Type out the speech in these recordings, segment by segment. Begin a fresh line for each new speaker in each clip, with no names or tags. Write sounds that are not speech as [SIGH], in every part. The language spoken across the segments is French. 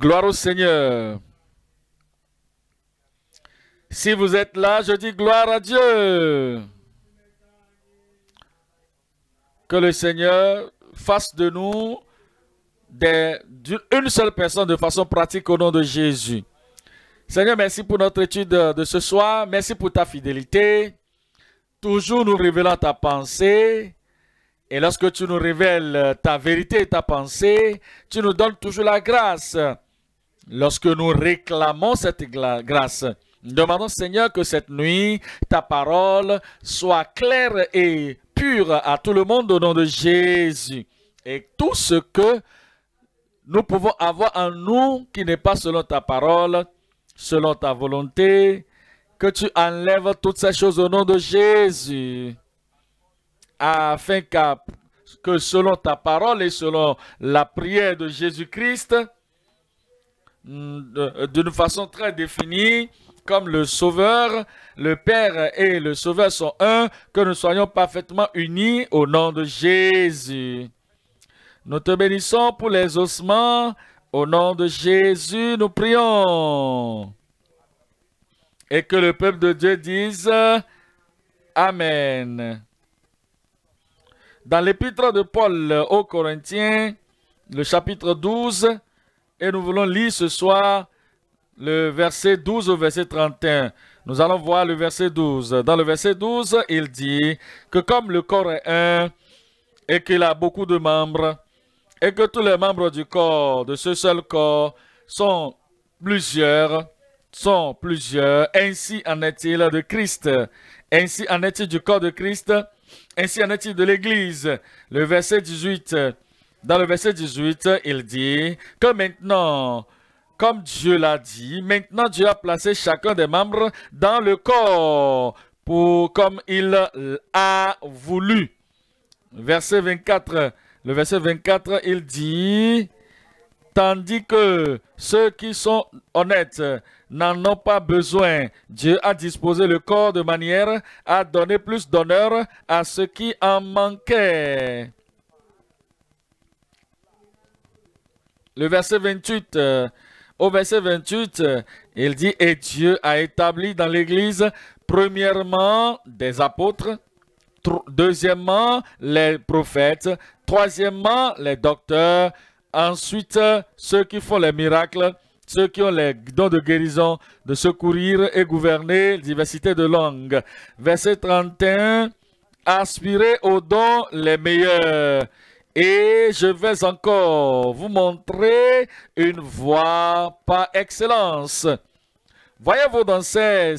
Gloire au Seigneur. Si vous êtes là, je dis gloire à Dieu. Que le Seigneur fasse de nous une seule personne de façon pratique au nom de Jésus. Seigneur, merci pour notre étude de ce soir. Merci pour ta fidélité. Toujours nous révélant ta pensée. Et lorsque tu nous révèles ta vérité et ta pensée, tu nous donnes toujours la grâce Lorsque nous réclamons cette grâce, nous demandons Seigneur que cette nuit, ta parole soit claire et pure à tout le monde au nom de Jésus. Et tout ce que nous pouvons avoir en nous qui n'est pas selon ta parole, selon ta volonté, que tu enlèves toutes ces choses au nom de Jésus, afin que, que selon ta parole et selon la prière de Jésus-Christ, Mm, d'une façon très définie, comme le Sauveur, le Père et le Sauveur sont un, que nous soyons parfaitement unis au nom de Jésus. Nous te bénissons pour les ossements. Au nom de Jésus, nous prions. Et que le peuple de Dieu dise Amen. Dans l'épître de Paul aux Corinthiens, le chapitre 12, et nous voulons lire ce soir le verset 12 au verset 31. Nous allons voir le verset 12. Dans le verset 12, il dit que comme le corps est un et qu'il a beaucoup de membres, et que tous les membres du corps, de ce seul corps, sont plusieurs, sont plusieurs, ainsi en est-il de Christ, ainsi en est-il du corps de Christ, ainsi en est-il de l'Église. Le verset 18. Dans le verset 18, il dit que maintenant, comme Dieu l'a dit, maintenant Dieu a placé chacun des membres dans le corps pour comme il a voulu. Verset 24. Le verset 24, il dit Tandis que ceux qui sont honnêtes n'en ont pas besoin, Dieu a disposé le corps de manière à donner plus d'honneur à ceux qui en manquaient. verset euh, au verset 28, euh, il dit, et Dieu a établi dans l'Église, premièrement, des apôtres, deuxièmement, les prophètes, troisièmement, les docteurs, ensuite, ceux qui font les miracles, ceux qui ont les dons de guérison, de secourir et gouverner, diversité de langues. Verset 31, aspirez aux dons les meilleurs. Et je vais encore vous montrer une voie par excellence. Voyez-vous dans ces,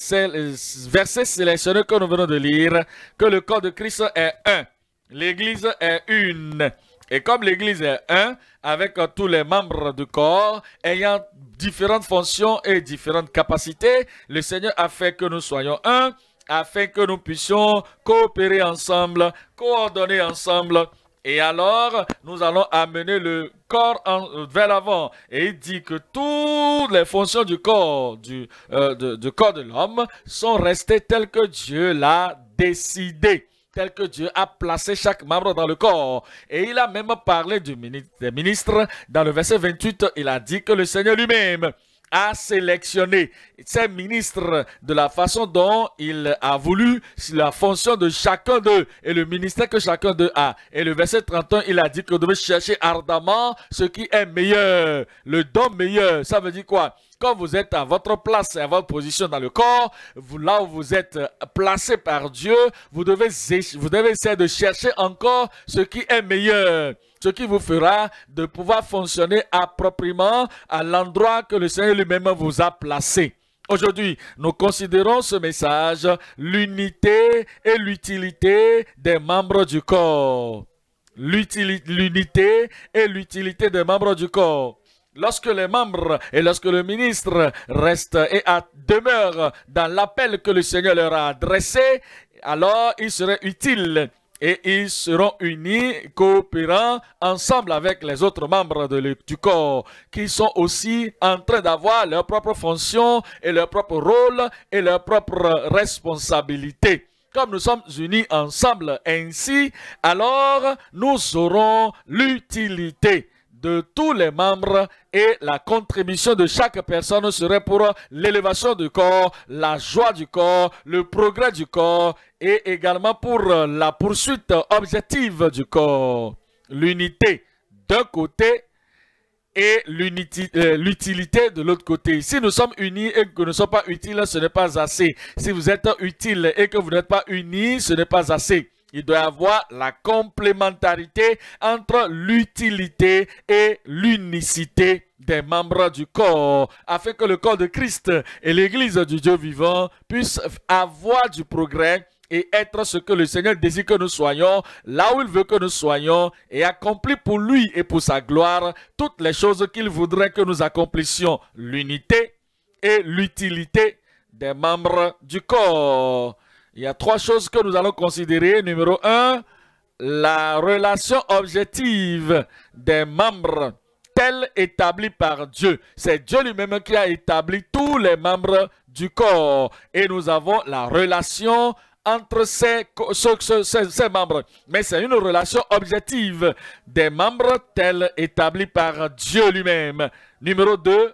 versets sélectionnés que nous venons de lire que le corps de Christ est un, l'Église est une. Et comme l'Église est un, avec tous les membres du corps, ayant différentes fonctions et différentes capacités, le Seigneur a fait que nous soyons un, afin que nous puissions coopérer ensemble, coordonner ensemble, et alors, nous allons amener le corps vers l'avant. Et il dit que toutes les fonctions du corps, du, euh, de, corps de l'homme sont restées telles que Dieu l'a décidé Telles que Dieu a placé chaque membre dans le corps. Et il a même parlé du ministre, des ministres. Dans le verset 28, il a dit que le Seigneur lui-même a sélectionné ses ministres de la façon dont il a voulu, la fonction de chacun d'eux et le ministère que chacun d'eux a. Et le verset 31, il a dit que vous devez chercher ardemment ce qui est meilleur, le don meilleur. Ça veut dire quoi quand vous êtes à votre place, et à votre position dans le corps, vous, là où vous êtes placé par Dieu, vous devez, vous devez essayer de chercher encore ce qui est meilleur ce qui vous fera de pouvoir fonctionner appropriément à l'endroit que le Seigneur lui-même vous a placé. Aujourd'hui, nous considérons ce message, l'unité et l'utilité des membres du corps. L'unité et l'utilité des membres du corps. Lorsque les membres et lorsque le ministre restent et demeurent dans l'appel que le Seigneur leur a adressé, alors il serait utile et ils seront unis, coopérant ensemble avec les autres membres de du corps, qui sont aussi en train d'avoir leur propres fonctions et leur propre rôle et leur propres responsabilité. Comme nous sommes unis ensemble ainsi, alors nous aurons l'utilité de tous les membres et la contribution de chaque personne serait pour l'élévation du corps, la joie du corps, le progrès du corps et également pour euh, la poursuite objective du corps. L'unité d'un côté et euh, l'utilité de l'autre côté. Si nous sommes unis et que nous ne sommes pas utiles, ce n'est pas assez. Si vous êtes utile et que vous n'êtes pas unis, ce n'est pas assez. Il doit y avoir la complémentarité entre l'utilité et l'unicité des membres du corps, afin que le corps de Christ et l'Église du Dieu vivant puissent avoir du progrès et être ce que le Seigneur désire que nous soyons, là où il veut que nous soyons, et accomplir pour lui et pour sa gloire toutes les choses qu'il voudrait que nous accomplissions, l'unité et l'utilité des membres du corps. Il y a trois choses que nous allons considérer. Numéro un, la relation objective des membres telle établie par Dieu. C'est Dieu lui-même qui a établi tous les membres du corps. Et nous avons la relation entre ces membres, mais c'est une relation objective des membres tels établis par Dieu lui-même. Numéro 2,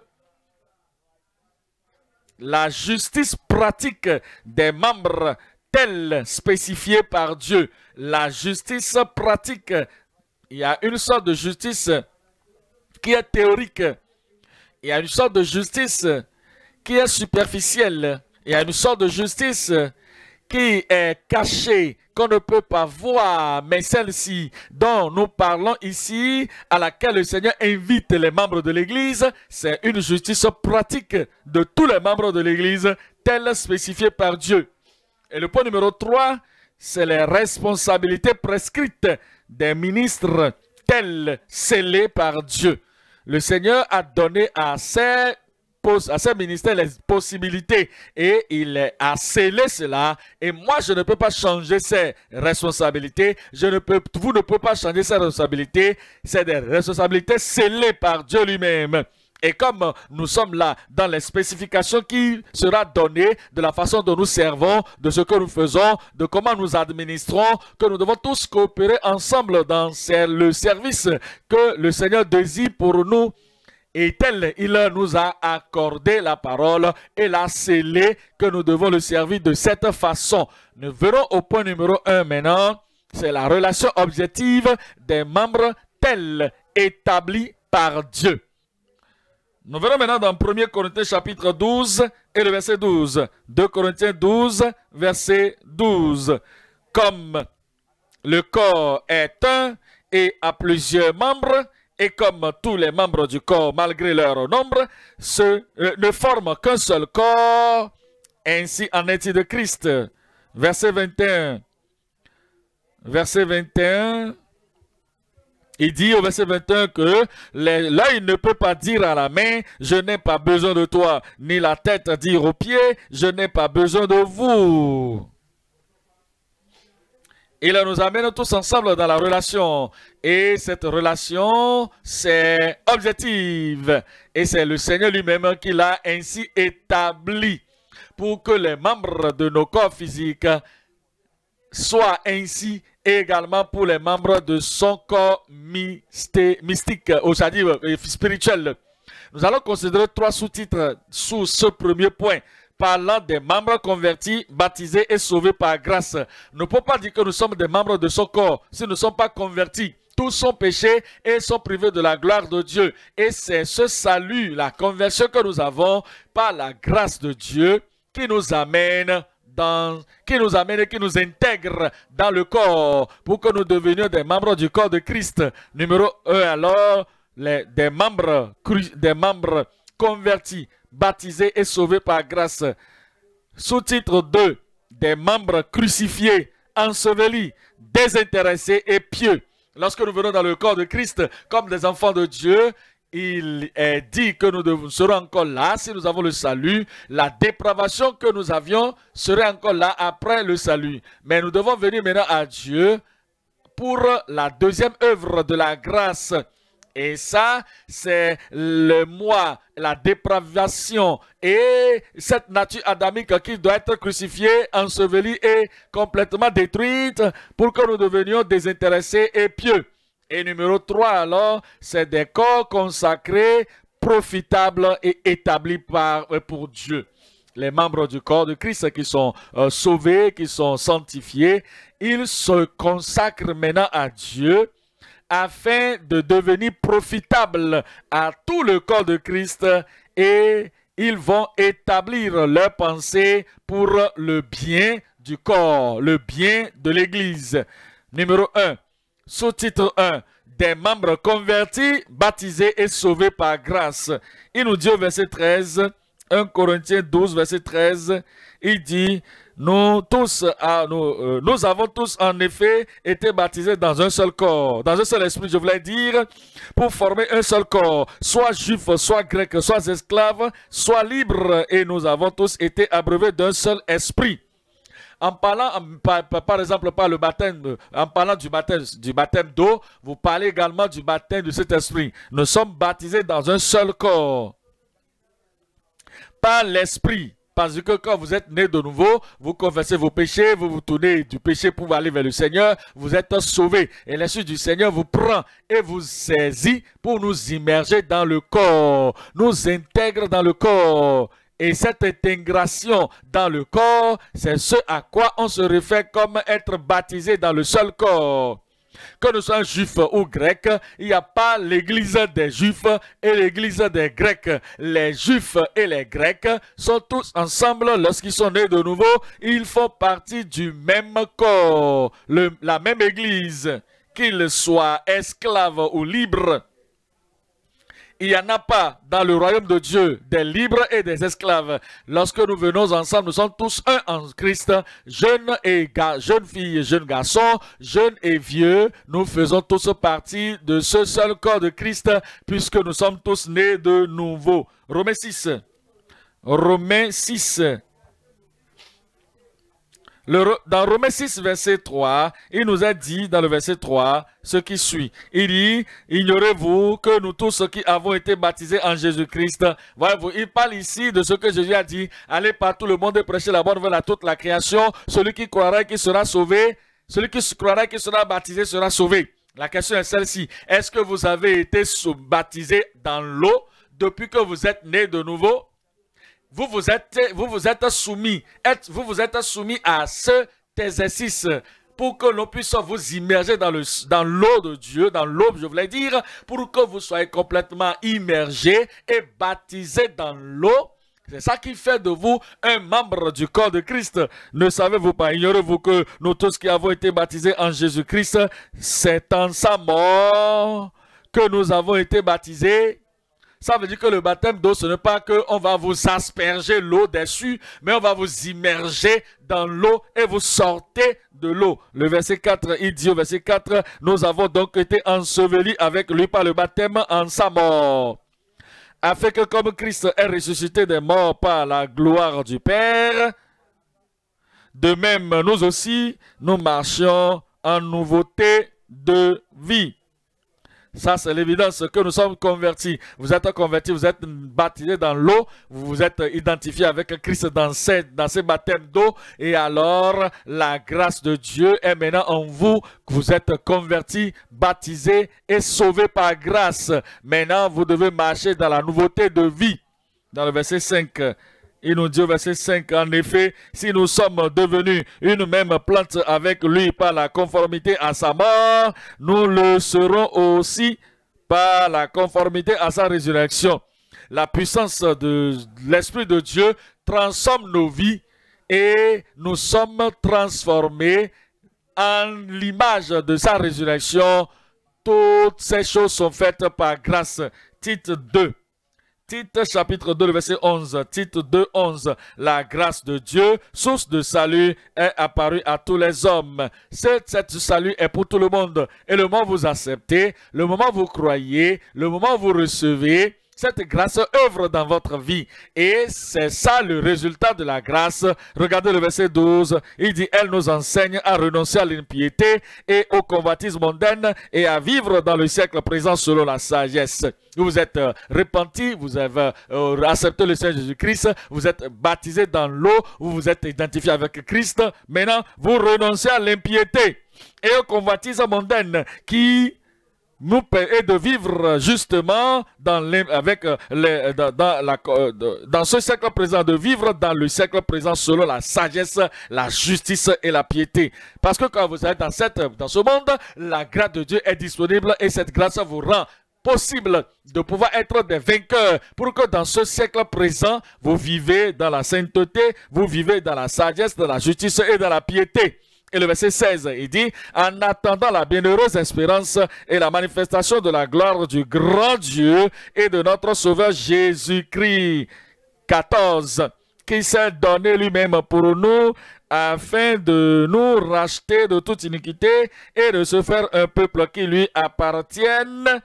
la justice pratique des membres tels spécifiés par Dieu. La justice pratique, il y a une sorte de justice qui est théorique, il y a une sorte de justice qui est superficielle, il y a une sorte de justice qui est cachée, qu'on ne peut pas voir, mais celle-ci dont nous parlons ici, à laquelle le Seigneur invite les membres de l'Église, c'est une justice pratique de tous les membres de l'Église, telle spécifiée par Dieu. Et le point numéro 3, c'est les responsabilités prescrites des ministres, tels scellées par Dieu. Le Seigneur a donné à ces à ce ministère les possibilités et il a scellé cela. Et moi, je ne peux pas changer ces responsabilités. Je ne peux, vous ne pouvez pas changer ces responsabilités. C'est des responsabilités scellées par Dieu lui-même. Et comme nous sommes là dans les spécifications qui sera données de la façon dont nous servons, de ce que nous faisons, de comment nous administrons, que nous devons tous coopérer ensemble dans le service que le Seigneur désire pour nous et tel, il nous a accordé la parole et l'a scellé que nous devons le servir de cette façon. Nous verrons au point numéro 1 maintenant. C'est la relation objective des membres tels établis par Dieu. Nous verrons maintenant dans 1 Corinthiens chapitre 12 et le verset 12. 2 Corinthiens 12, verset 12. Comme le corps est un et a plusieurs membres, et comme tous les membres du corps, malgré leur nombre, se, euh, ne forment qu'un seul corps. Ainsi en est-il de Christ. Verset 21. Verset 21. Il dit au verset 21 que l'œil ne peut pas dire à la main, je n'ai pas besoin de toi, ni la tête dire aux pieds, je n'ai pas besoin de vous. Il nous amène tous ensemble dans la relation. Et cette relation, c'est objective. Et c'est le Seigneur lui-même qui l'a ainsi établi pour que les membres de nos corps physiques soient ainsi également pour les membres de son corps mystique, c'est-à-dire euh, spirituel. Nous allons considérer trois sous-titres sous ce premier point parlant des membres convertis, baptisés et sauvés par grâce. Nous Ne pouvons pas dire que nous sommes des membres de son corps si nous ne sommes pas convertis tous sont péchés et sont privés de la gloire de Dieu. Et c'est ce salut, la conversion que nous avons par la grâce de Dieu qui nous amène dans, qui nous amène et qui nous intègre dans le corps pour que nous devenions des membres du corps de Christ. Numéro 1, alors, les, des membres, des membres convertis baptisés et sauvés par grâce. Sous-titre 2, des membres crucifiés, ensevelis, désintéressés et pieux. Lorsque nous venons dans le corps de Christ comme des enfants de Dieu, il est dit que nous serons encore là si nous avons le salut. La dépravation que nous avions serait encore là après le salut. Mais nous devons venir maintenant à Dieu pour la deuxième œuvre de la grâce et ça, c'est le moi, la dépravation et cette nature adamique qui doit être crucifiée, ensevelie et complètement détruite pour que nous devenions désintéressés et pieux. Et numéro 3, alors, c'est des corps consacrés, profitables et établis par, euh, pour Dieu les membres du corps de Christ qui sont euh, sauvés, qui sont sanctifiés, ils se consacrent maintenant à Dieu afin de devenir profitable à tout le corps de Christ et ils vont établir leurs pensées pour le bien du corps, le bien de l'Église. Numéro 1. Sous-titre 1. Des membres convertis, baptisés et sauvés par grâce. Il nous dit au verset 13, 1 Corinthiens 12, verset 13, il dit « nous tous, ah, euh, nous, avons tous en effet été baptisés dans un seul corps, dans un seul esprit, je voulais dire, pour former un seul corps, soit juif, soit grec, soit esclave, soit libre, et nous avons tous été abreuvés d'un seul esprit. En parlant, par, exemple, par le baptême, euh, en parlant du baptême du baptême d'eau, vous parlez également du baptême de cet esprit. Nous sommes baptisés dans un seul corps, par l'esprit. Parce que quand vous êtes né de nouveau, vous confessez vos péchés, vous vous tournez du péché pour aller vers le Seigneur, vous êtes sauvé. Et suite du Seigneur vous prend et vous saisit pour nous immerger dans le corps, nous intègre dans le corps. Et cette intégration dans le corps, c'est ce à quoi on se réfère comme être baptisé dans le seul corps. Que nous soyons juifs ou grecs, il n'y a pas l'église des juifs et l'église des grecs. Les juifs et les grecs sont tous ensemble lorsqu'ils sont nés de nouveau. Ils font partie du même corps, la même église, qu'ils soient esclaves ou libres il n'y en a pas dans le royaume de Dieu des libres et des esclaves. Lorsque nous venons ensemble, nous sommes tous un en Christ, jeunes et jeune jeunes filles, jeunes garçons, jeunes et vieux. Nous faisons tous partie de ce seul corps de Christ, puisque nous sommes tous nés de nouveau. Romains 6. Romains 6 dans Romains 6, verset 3, il nous a dit dans le verset 3 ce qui suit. Il dit, ignorez-vous que nous tous ceux qui avons été baptisés en Jésus-Christ, voyez-vous, il parle ici de ce que Jésus a dit, allez par le monde et prêchez la bonne nouvelle à toute la création, celui qui croira qu'il sera sauvé, celui qui croira qu'il sera baptisé sera sauvé. La question est celle-ci, est-ce que vous avez été baptisé dans l'eau depuis que vous êtes né de nouveau vous vous êtes, vous vous êtes soumis, vous vous êtes soumis à cet exercice pour que l'on puisse vous immerger dans l'eau le, dans de Dieu, dans l'eau, je voulais dire, pour que vous soyez complètement immergés et baptisés dans l'eau. C'est ça qui fait de vous un membre du corps de Christ. Ne savez-vous pas, ignorez-vous que nous tous qui avons été baptisés en Jésus-Christ, c'est en sa mort que nous avons été baptisés ça veut dire que le baptême d'eau, ce n'est pas qu'on va vous asperger l'eau dessus, mais on va vous immerger dans l'eau et vous sortez de l'eau. Le verset 4, il dit au verset 4, nous avons donc été ensevelis avec lui par le baptême en sa mort. Afin que comme Christ est ressuscité des morts par la gloire du Père, de même nous aussi, nous marchons en nouveauté de vie. Ça, c'est l'évidence que nous sommes convertis. Vous êtes convertis, vous êtes baptisés dans l'eau, vous vous êtes identifiés avec Christ dans ces, dans ces baptêmes d'eau. Et alors, la grâce de Dieu est maintenant en vous. Vous êtes convertis, baptisés et sauvés par grâce. Maintenant, vous devez marcher dans la nouveauté de vie. Dans le verset 5. Il nous dit verset 5, en effet, si nous sommes devenus une même plante avec lui par la conformité à sa mort, nous le serons aussi par la conformité à sa résurrection. La puissance de l'Esprit de Dieu transforme nos vies et nous sommes transformés en l'image de sa résurrection. Toutes ces choses sont faites par grâce. Titre 2. Tite chapitre 2, verset 11. Tite 2, 11. La grâce de Dieu, source de salut, est apparue à tous les hommes. Cette salut est pour tout le monde. Et le moment où vous acceptez, le moment où vous croyez, le moment où vous recevez, cette grâce œuvre dans votre vie. Et c'est ça le résultat de la grâce. Regardez le verset 12. Il dit, elle nous enseigne à renoncer à l'impiété et au combatisme mondaine et à vivre dans le siècle présent selon la sagesse. Vous êtes euh, repenti, vous avez euh, accepté le Seigneur Jésus-Christ, vous êtes baptisé dans l'eau, vous vous êtes identifié avec Christ. Maintenant, vous renoncez à l'impiété et au combatisme mondaine qui nous et de vivre justement dans, avec euh, les, euh, dans, la, euh, dans ce siècle présent, de vivre dans le siècle présent selon la sagesse, la justice et la piété. Parce que quand vous êtes dans, cette, dans ce monde, la grâce de Dieu est disponible et cette grâce vous rend possible de pouvoir être des vainqueurs pour que dans ce siècle présent, vous vivez dans la sainteté, vous vivez dans la sagesse, dans la justice et dans la piété. Et le verset 16, il dit, en attendant la bienheureuse espérance et la manifestation de la gloire du grand Dieu et de notre Sauveur Jésus-Christ. 14, qui s'est donné lui-même pour nous afin de nous racheter de toute iniquité et de se faire un peuple qui lui appartienne,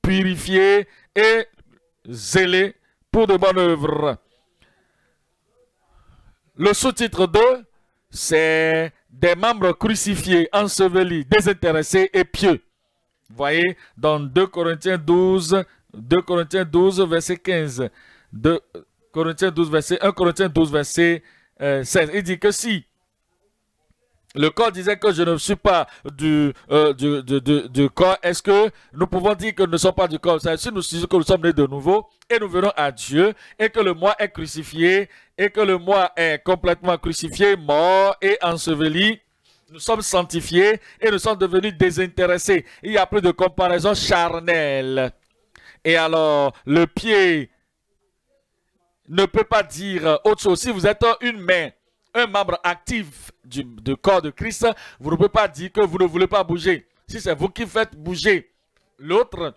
purifié et zélé pour de bonnes œuvres. Le sous-titre 2, c'est des membres crucifiés, ensevelis, désintéressés et pieux. Voyez, dans 2 Corinthiens 12, 2 Corinthiens 12, verset 15, 2 Corinthiens 12, verset 1 Corinthiens 12, verset 16. Euh, Il dit que si le corps disait que je ne suis pas euh, du, corps. Est-ce que nous pouvons dire que nous ne sommes pas du corps Si nous disons que nous sommes nés de nouveau et nous venons à Dieu et que le moi est crucifié et que le moi est complètement crucifié, mort et enseveli, nous sommes sanctifiés et nous sommes devenus désintéressés. Il n'y a plus de comparaison charnelle. Et alors, le pied ne peut pas dire autre chose. Si vous êtes une main, un membre actif du, corps de Christ, vous ne pouvez pas dire que vous ne voulez pas bouger. Si c'est vous qui faites bouger l'autre,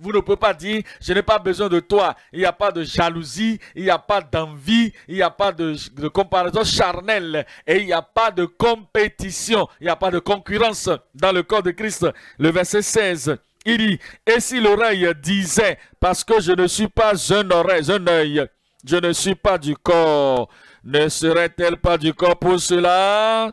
vous ne pouvez pas dire, je n'ai pas besoin de toi. Il n'y a pas de jalousie, il n'y a pas d'envie, il n'y a pas de, comparaison charnelle et il n'y a pas de compétition, il n'y a pas de concurrence dans le corps de Christ. Le verset 16, il dit, et si l'oreille disait, parce que je ne suis pas un oreille, un œil, je ne suis pas du corps, ne serait-elle pas du corps pour cela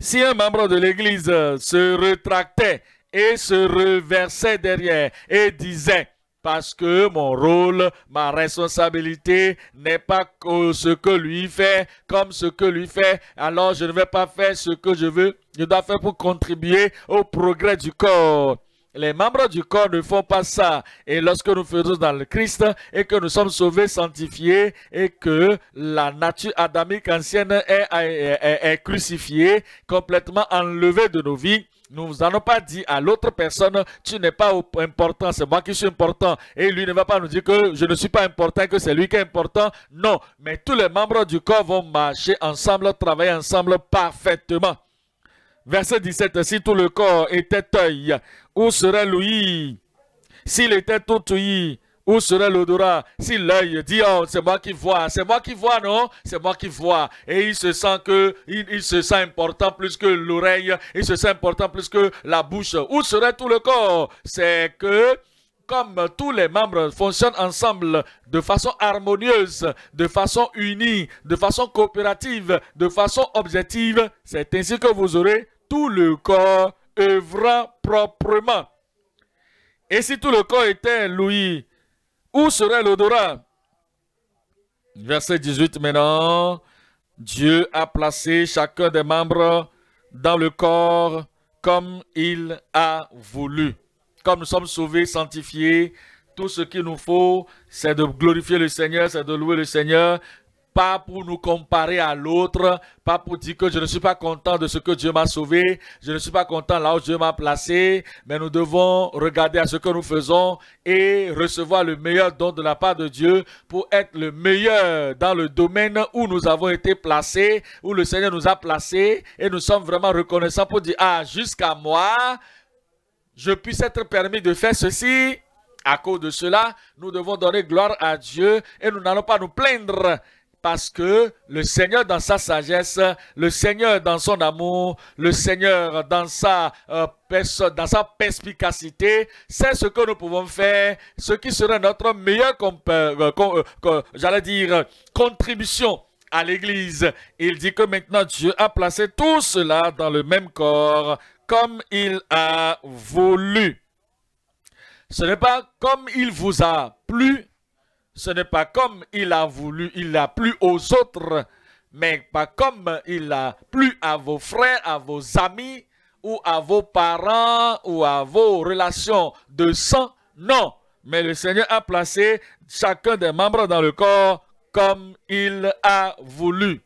Si un membre de l'Église se retractait et se reversait derrière et disait parce que mon rôle, ma responsabilité n'est pas ce que lui fait, comme ce que lui fait, alors je ne vais pas faire ce que je veux, je dois faire pour contribuer au progrès du corps. Les membres du corps ne font pas ça. Et lorsque nous faisons dans le Christ et que nous sommes sauvés, sanctifiés et que la nature adamique ancienne est, crucifiée, complètement enlevée de nos vies, nous n'allons pas dire à l'autre personne, tu n'es pas important, c'est moi qui suis important. Et lui ne va pas nous dire que je ne suis pas important, que c'est lui qui est important. Non, mais tous les membres du corps vont marcher ensemble, travailler ensemble parfaitement. Verset 17, si tout le corps était œil, où serait l'ouïe S'il était tout ouïe, où serait l'odorat Si l'œil dit, oh, c'est moi qui vois, c'est moi qui vois, non C'est moi qui vois. Et il se sent que, il se sent important plus que l'oreille, il se sent important plus que la bouche. Où serait tout le corps C'est que, comme tous les membres fonctionnent ensemble de façon harmonieuse, de façon unie, de façon coopérative, de façon objective, c'est ainsi que vous aurez tout le corps œuvrant proprement. Et si tout le corps était loué, où serait l'odorat Verset 18 maintenant. Dieu a placé chacun des membres dans le corps comme il a voulu. Comme nous sommes sauvés, sanctifiés, tout ce qu'il nous faut, c'est de glorifier le Seigneur, c'est de louer le Seigneur, pas pour nous comparer à l'autre, pas pour dire que je ne suis pas content de ce que Dieu m'a sauvé, je ne suis pas content là où Dieu m'a placé, mais nous devons regarder à ce que nous faisons et recevoir le meilleur don de la part de Dieu pour être le meilleur dans le domaine où nous avons été placés, où le Seigneur nous a placés et nous sommes vraiment reconnaissants pour dire, ah, jusqu'à moi, je puisse être permis de faire ceci. À cause de cela, nous devons donner gloire à Dieu et nous n'allons pas nous plaindre parce que le Seigneur dans sa sagesse, le Seigneur dans son amour, le Seigneur dans sa, euh, dans sa perspicacité, c'est ce que nous pouvons faire, ce qui serait notre meilleure, euh, euh, contribution à l'Église. Il dit que maintenant Dieu a placé tout cela dans le même corps comme il a voulu. Ce n'est pas comme il vous a plu, ce n'est pas comme il a voulu, il a plu aux autres, mais pas comme il a plu à vos frères, à vos amis, ou à vos parents, ou à vos relations de sang. Non, mais le Seigneur a placé chacun des membres dans le corps comme il a voulu.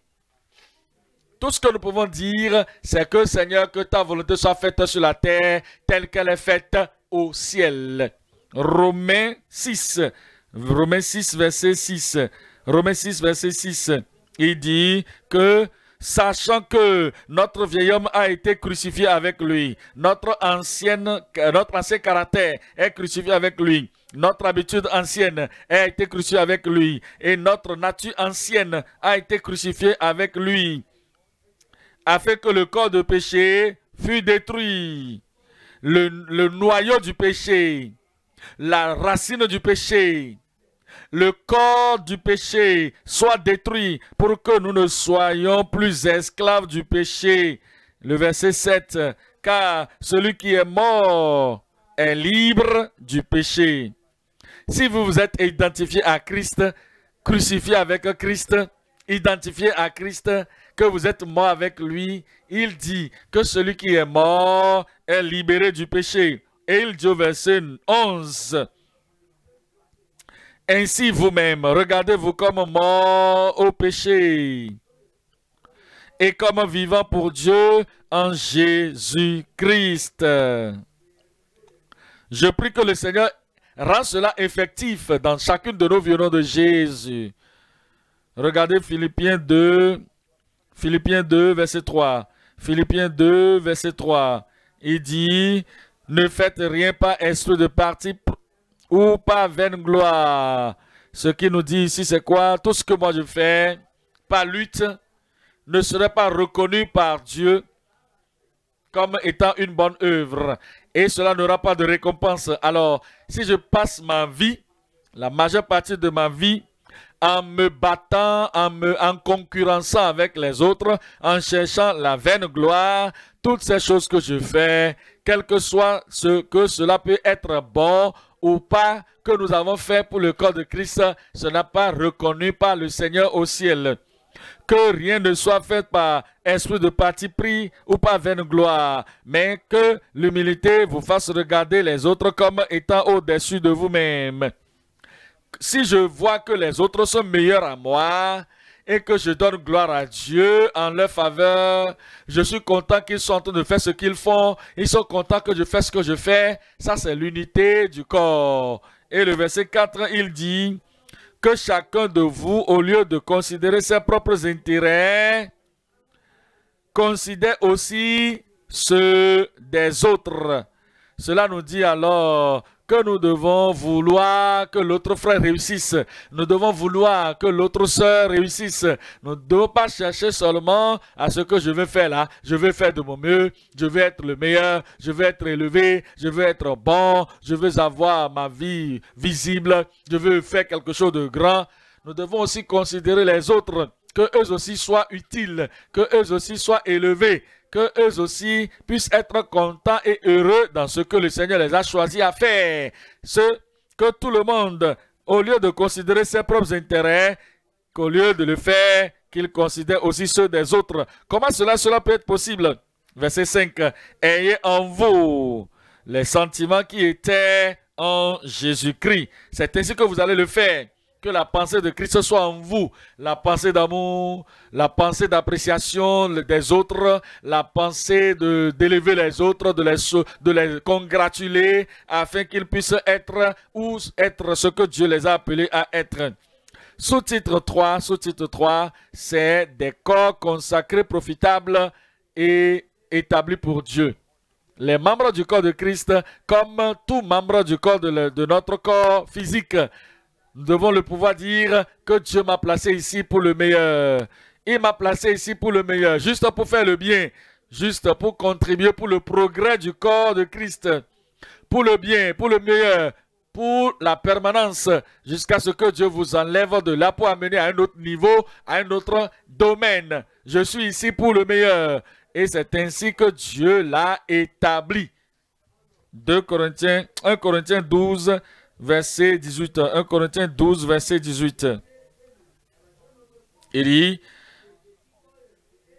Tout ce que nous pouvons dire, c'est que Seigneur, que ta volonté soit faite sur la terre telle qu'elle est faite au ciel. Romains 6, Romains 6, verset 6. Romains 6, verset 6. Il dit que sachant que notre vieil homme a été crucifié avec lui, notre, ancienne, notre ancien caractère est crucifié avec lui, notre habitude ancienne a été crucifiée avec lui, et notre nature ancienne a été crucifiée avec lui, afin que le corps de péché fût détruit, le noyau du péché, la racine du péché, le corps du péché soit détruit pour que nous ne soyons plus esclaves du péché. Le verset 7, car celui qui est mort est libre du péché. Si vous vous êtes identifié à Christ, crucifié avec Christ, identifié à Christ, que vous êtes mort avec lui, il dit que celui qui est mort est libéré du péché. Et il dit au verset 11, ainsi vous-même, regardez-vous comme mort au péché et comme vivant pour Dieu en Jésus-Christ. Je prie que le Seigneur rende cela effectif dans chacune de nos nom de Jésus. Regardez Philippiens 2, Philippiens 2, verset 3. Philippiens 2, verset 3. Il dit, ne faites rien par esprit de parti ou pas vaine gloire. Ce qui nous dit ici, c'est quoi Tout ce que moi je fais, pas lutte, ne serait pas reconnu par Dieu comme étant une bonne œuvre. Et cela n'aura pas de récompense. Alors, si je passe ma vie, la majeure partie de ma vie, en me battant, en, me, en concurrençant avec les autres, en cherchant la vaine gloire, toutes ces choses que je fais, quel que soit ce que cela peut être bon ou pas que nous avons fait pour le corps de Christ, ce n'est pas reconnu par le Seigneur au ciel. Que rien ne soit fait par esprit de parti pris ou par vaine gloire, mais que l'humilité vous fasse regarder les autres comme étant au-dessus de vous-même. Si je vois que les autres sont meilleurs à moi, et que je donne gloire à Dieu en leur faveur. Je suis content qu'ils sont en train de faire ce qu'ils font. Ils sont contents que je fasse ce que je fais. Ça, c'est l'unité du corps. Et le verset 4, il dit que chacun de vous, au lieu de considérer ses propres intérêts, considère aussi ceux des autres. Cela nous dit alors que nous devons vouloir que l'autre frère réussisse. Nous devons vouloir que l'autre sœur réussisse. Nous ne devons pas chercher seulement à ce que je veux faire là. Je veux faire de mon mieux. Je veux être le meilleur. Je veux être élevé. Je veux être bon. Je veux avoir ma vie visible. Je veux faire quelque chose de grand. Nous devons aussi considérer les autres, que eux aussi soient utiles, que eux aussi soient élevés, que eux aussi puissent être contents et heureux dans ce que le Seigneur les a choisis à faire. Ce que tout le monde, au lieu de considérer ses propres intérêts, qu'au lieu de le faire, qu'il considère aussi ceux des autres. Comment cela, cela peut être possible Verset 5. Ayez en vous les sentiments qui étaient en Jésus-Christ. C'est ainsi que vous allez le faire que la pensée de Christ soit en vous, la pensée d'amour, la pensée d'appréciation des autres, la pensée d'élever les autres, de les, congratuler, afin qu'ils puissent être ou être ce que Dieu les a appelés à être. Sous-titre 3, sous-titre 3, c'est des corps consacrés, profitables et établis pour Dieu. Les membres du corps de Christ, comme tout membre du corps de notre corps physique, nous devons le pouvoir dire que Dieu m'a placé ici pour le meilleur. Il m'a placé ici pour le meilleur, juste pour faire le bien, juste pour contribuer pour le progrès du corps de Christ, pour le bien, pour le meilleur, pour la permanence, jusqu'à ce que Dieu vous enlève de là pour amener à un autre niveau, à un autre domaine. Je suis ici pour le meilleur. Et c'est ainsi que Dieu l'a établi. De Corinthiens, 1 Corinthiens 12, verset 18. 1 Corinthiens 12, verset 18. Il dit,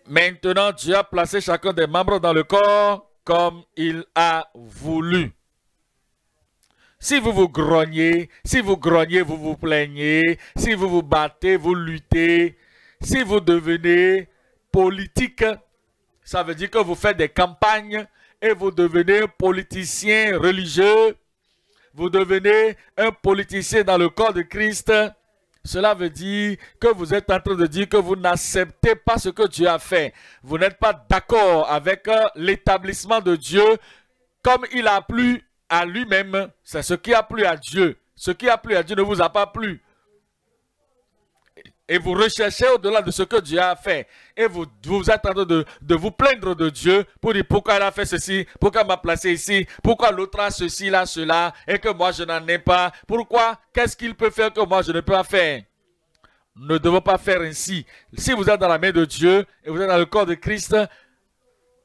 maintenant Dieu a placé chacun des membres dans le corps comme il a voulu. Si vous vous grognez, si vous grognez, vous vous plaignez, si vous vous battez, vous luttez, si vous devenez politique, ça veut dire que vous faites des campagnes et vous devenez politicien religieux, vous devenez un politicien dans le corps de Christ, cela veut dire que vous êtes en train de dire que vous n'acceptez pas ce que Dieu a fait. Vous n'êtes pas d'accord avec euh, l'établissement de Dieu comme il a plu à lui-même. C'est ce qui a plu à Dieu. Ce qui a plu à Dieu ne vous a pas plu et vous recherchez au-delà de ce que Dieu a fait. Et vous vous attendez de, de, vous plaindre de Dieu pour dire pourquoi il a fait ceci, pourquoi il m'a placé ici, pourquoi l'autre a ceci, là, cela, et que moi je n'en ai pas. Pourquoi Qu'est-ce qu'il peut faire que moi je ne peux pas faire Ne devons pas faire ainsi. Si vous êtes dans la main de Dieu et vous êtes dans le corps de Christ,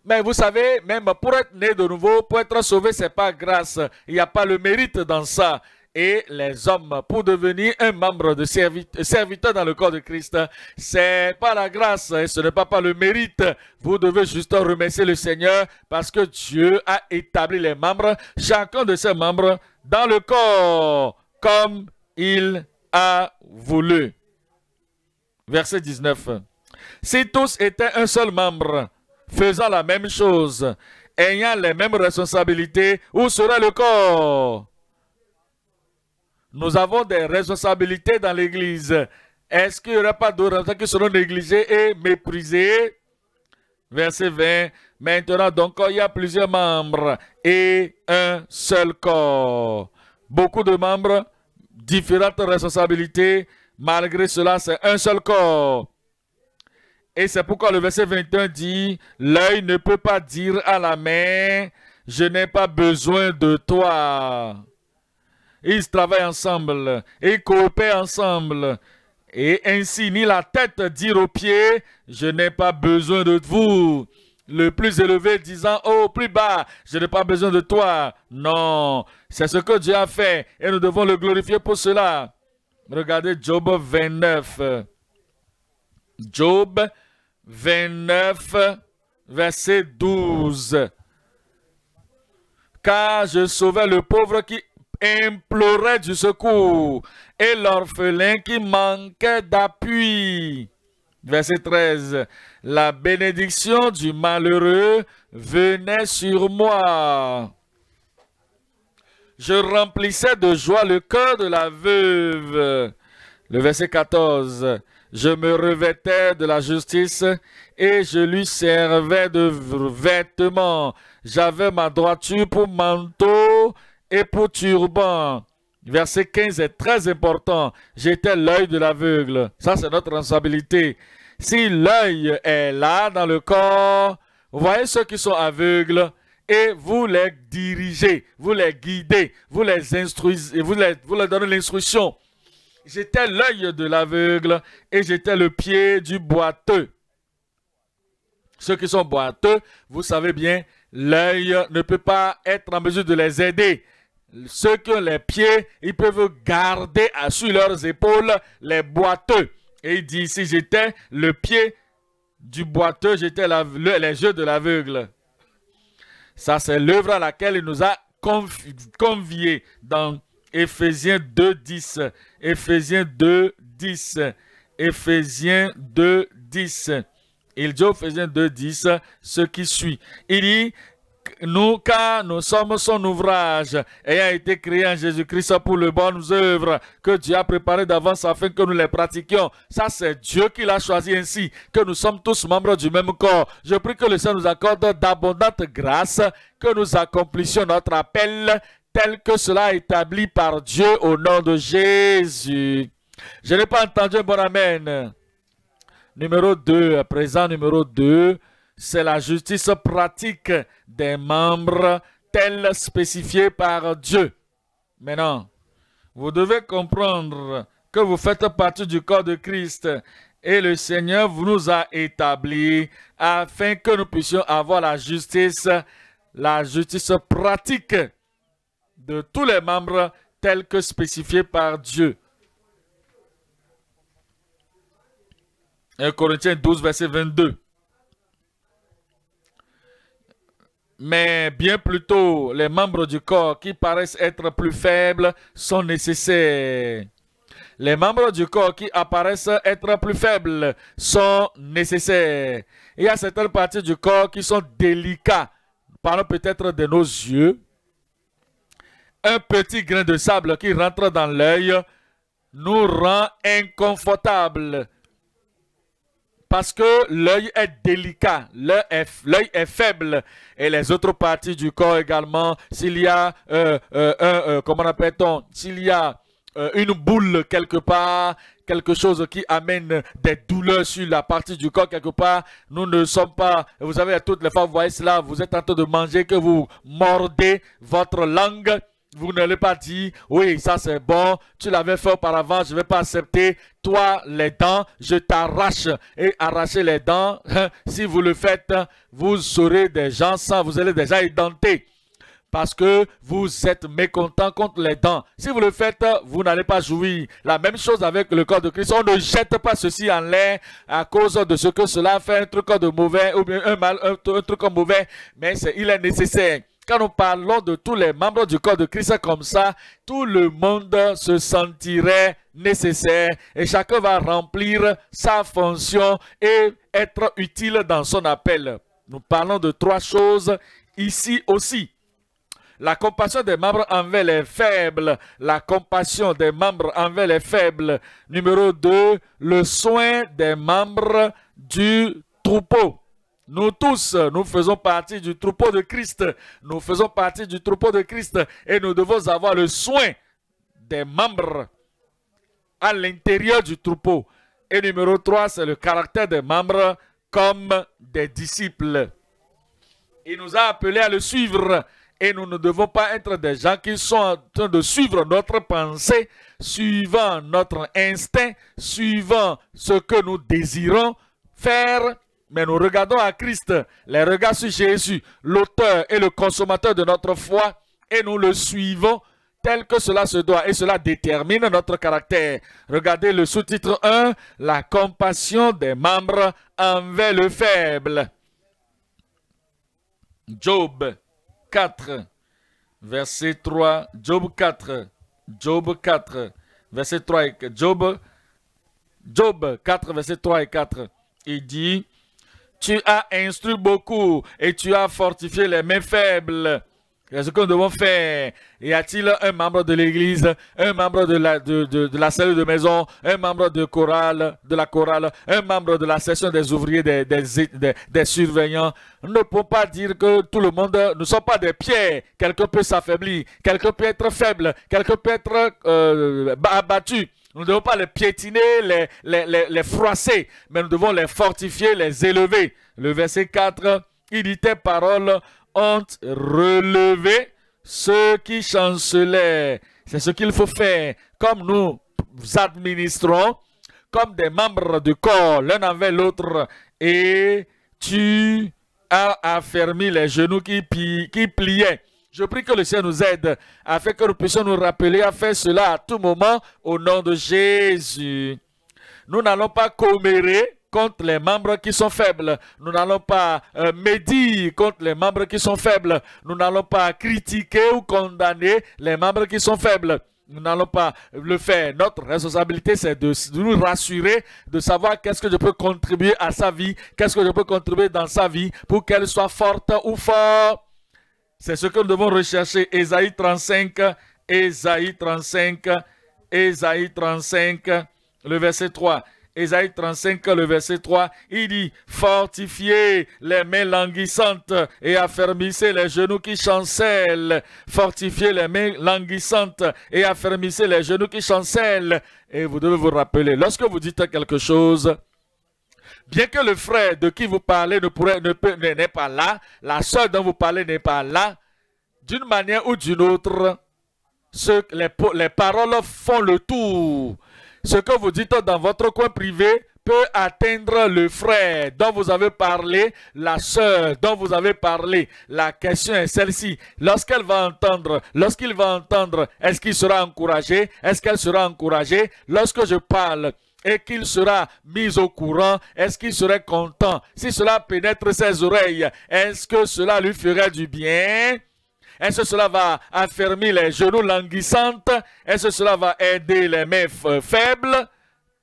mais vous savez, même pour être né de nouveau, pour être sauvé, ce n'est pas grâce. Il n'y a pas le mérite dans ça et les hommes pour devenir un membre de serviteur dans le corps de Christ. C'est pas la grâce et ce n'est pas par le mérite. Vous devez juste remercier le Seigneur parce que Dieu a établi les membres, chacun de ses membres, dans le corps comme il a voulu. Verset 19. Si tous étaient un seul membre, faisant la même chose, ayant les mêmes responsabilités, où serait le corps nous avons des responsabilités dans l'Église. Est-ce qu'il n'y aura pas d'autres qui seront négligés et méprisés Verset 20. Maintenant, donc, il y a plusieurs membres et un seul corps. Beaucoup de membres, différentes responsabilités. Malgré cela, c'est un seul corps. Et c'est pourquoi le verset 21 dit, l'œil ne peut pas dire à la main, je n'ai pas besoin de toi. Ils travaillent ensemble et coopèrent ensemble. Et ainsi, ni la tête dire aux pieds, je n'ai pas besoin de vous. Le plus élevé disant, oh, plus bas, je n'ai pas besoin de toi. Non, c'est ce que Dieu a fait et nous devons le glorifier pour cela. Regardez Job 29. Job 29, verset 12. Car je sauvais le pauvre qui implorait du secours et l'orphelin qui manquait d'appui. Verset 13. La bénédiction du malheureux venait sur moi. Je remplissais de joie le cœur de la veuve. Le verset 14. Je me revêtais de la justice et je lui servais de vêtements. J'avais ma droiture pour manteau et pour turban. Verset 15 est très important. J'étais l'œil de l'aveugle. Ça, c'est notre responsabilité. Si l'œil est là dans le corps, vous voyez ceux qui sont aveugles et vous les dirigez, vous les guidez, vous les instruisez, vous vous les donnez l'instruction. J'étais l'œil de l'aveugle et j'étais le pied du boiteux. Ceux qui sont boiteux, vous savez bien, l'œil ne peut pas être en mesure de les aider. Ceux qui ont les pieds, ils peuvent garder sur leurs épaules les boiteux. Et il dit, si j'étais le pied du boiteux, j'étais le, les yeux de l'aveugle. Ça, c'est l'œuvre à laquelle il nous a conviés dans Éphésiens 2.10. 10. Éphésiens 2, 10. Éphésiens 2, 10. Il dit Éphésiens 2:10 10, ce qui suit. Il dit, nous, car nous sommes son ouvrage, ayant été créé en Jésus-Christ pour les bonnes œuvres que Dieu a préparées d'avance afin que nous les pratiquions. Ça, c'est Dieu qui l'a choisi ainsi, que nous sommes tous membres du même corps. Je prie que le Seigneur nous accorde d'abondantes grâces, que nous accomplissions notre appel tel que cela est établi par Dieu au nom de Jésus. Je n'ai pas entendu un bon Amen. Numéro 2, à présent, numéro 2 c'est la justice pratique des membres tels spécifiés par Dieu. Maintenant, vous devez comprendre que vous faites partie du corps de Christ et le Seigneur vous nous a établis afin que nous puissions avoir la justice, la justice pratique de tous les membres tels que spécifiés par Dieu. 1 Corinthiens 12, verset 22. mais bien plutôt les membres du corps qui paraissent être plus faibles sont nécessaires. Les membres du corps qui apparaissent être plus faibles sont nécessaires. Il y a certaines parties du corps qui sont délicates. Parlons peut-être de nos yeux. Un petit grain de sable qui rentre dans l'œil nous rend inconfortables parce que l'œil est délicat, l'œil est, faible et les autres parties du corps également. S'il y a euh, euh, euh, appelle on S'il y a une boule quelque part, quelque chose qui amène des douleurs sur la partie du corps quelque part. Nous ne sommes pas, vous savez, toutes les fois, vous voyez cela, vous êtes en train de manger, que vous mordez votre langue vous n'allez pas dire, oui, ça c'est bon, tu l'avais fait auparavant, je ne vais pas accepter. Toi, les dents, je t'arrache. Et arracher les dents, [LAUGHS] si vous le faites, vous serez des gens sans, vous allez déjà édenter. Parce que vous êtes mécontent contre les dents. Si vous le faites, vous n'allez pas jouir. La même chose avec le corps de Christ. On ne jette pas ceci en l'air à cause de ce que cela fait un truc de mauvais ou bien un mal, un, truc mauvais. Mais il est nécessaire. Quand nous parlons de tous les membres du corps de Christ comme ça, tout le monde se sentirait nécessaire et chacun va remplir sa fonction et être utile dans son appel. Nous parlons de trois choses ici aussi. La compassion des membres envers les faibles. La compassion des membres envers les faibles. Numéro 2, le soin des membres du troupeau. Nous tous, nous faisons partie du troupeau de Christ. Nous faisons partie du troupeau de Christ et nous devons avoir le soin des membres à l'intérieur du troupeau. Et numéro 3, c'est le caractère des membres comme des disciples. Il nous a appelés à le suivre. Et nous ne devons pas être des gens qui sont en train de suivre notre pensée, suivant notre instinct, suivant ce que nous désirons faire mais nous regardons à Christ, les regards sur Jésus, l'auteur et le consommateur de notre foi, et nous le suivons tel que cela se doit, et cela détermine notre caractère. Regardez le sous-titre 1, la compassion des membres envers le faible. Job 4, verset 3, Job 4, Job 4, verset 3 et Job, Job 4, verset 3 et 4. Il dit, tu as instruit beaucoup et tu as fortifié les mains faibles. quest ce que nous devons faire. Y a-t-il un membre de l'église, un membre de la, de, salle de maison, un membre de, chorale, de la chorale, un membre de la session des ouvriers, des, des, surveillants Nous ne pouvons pas dire que tout le monde, ne sont pas des pierres. Quelqu'un peut s'affaiblir, quelqu'un peut être faible, quelqu'un peut être euh, abattu. Nous ne devons pas les piétiner, les, les, froisser, mais nous devons les fortifier, les élever. Le verset 4, il dit tes paroles ont relevé ceux qui chancelaient. C'est ce qu'il faut faire. Comme nous administrons, comme des membres du corps, l'un envers l'autre, et tu as affermi les genoux qui, qui pliaient je prie que le Seigneur nous aide afin que nous puissions nous rappeler à faire cela à tout moment au nom de Jésus. Nous n'allons pas commérer contre les membres qui sont faibles. Nous n'allons pas euh, médire contre les membres qui sont faibles. Nous n'allons pas critiquer ou condamner les membres qui sont faibles. Nous n'allons pas le faire. Notre responsabilité, c'est de, nous rassurer, de savoir qu'est-ce que je peux contribuer à sa vie, qu'est-ce que je peux contribuer dans sa vie pour qu'elle soit forte ou forte. C'est ce que nous devons rechercher. Ésaïe 35, Ésaïe 35, Ésaïe 35, le verset 3. Ésaïe 35, le verset 3, il dit Fortifiez les mains languissantes et affermissez les genoux qui chancellent. Fortifiez les mains languissantes et affermissez les genoux qui chancellent. Et vous devez vous rappeler, lorsque vous dites quelque chose, Bien que le frère de qui vous parlez ne pourrait, ne n'est pas là, la soeur dont vous parlez n'est pas là, d'une manière ou d'une autre, ce, les, les paroles font le tour. Ce que vous dites dans votre coin privé peut atteindre le frère dont vous avez parlé, la soeur dont vous avez parlé. La question est celle-ci. Lorsqu'elle va entendre, lorsqu'il va entendre, est-ce qu'il sera encouragé? Est-ce qu'elle sera encouragée? Lorsque je parle, et qu'il sera mis au courant, est-ce qu'il serait content si cela pénètre ses oreilles Est-ce que cela lui ferait du bien Est-ce que cela va affermir les genoux languissantes Est-ce que cela va aider les mains faibles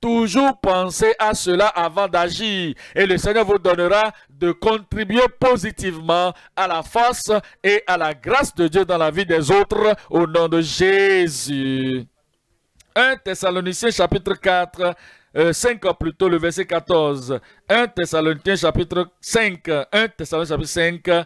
Toujours pensez à cela avant d'agir et le Seigneur vous donnera de contribuer positivement à la force et à la grâce de Dieu dans la vie des autres au nom de Jésus. 1 Thessaloniciens chapitre 4, 5 plutôt, le verset 14. 1 Thessaloniciens chapitre 5, 1 Thessaloniciens chapitre 5,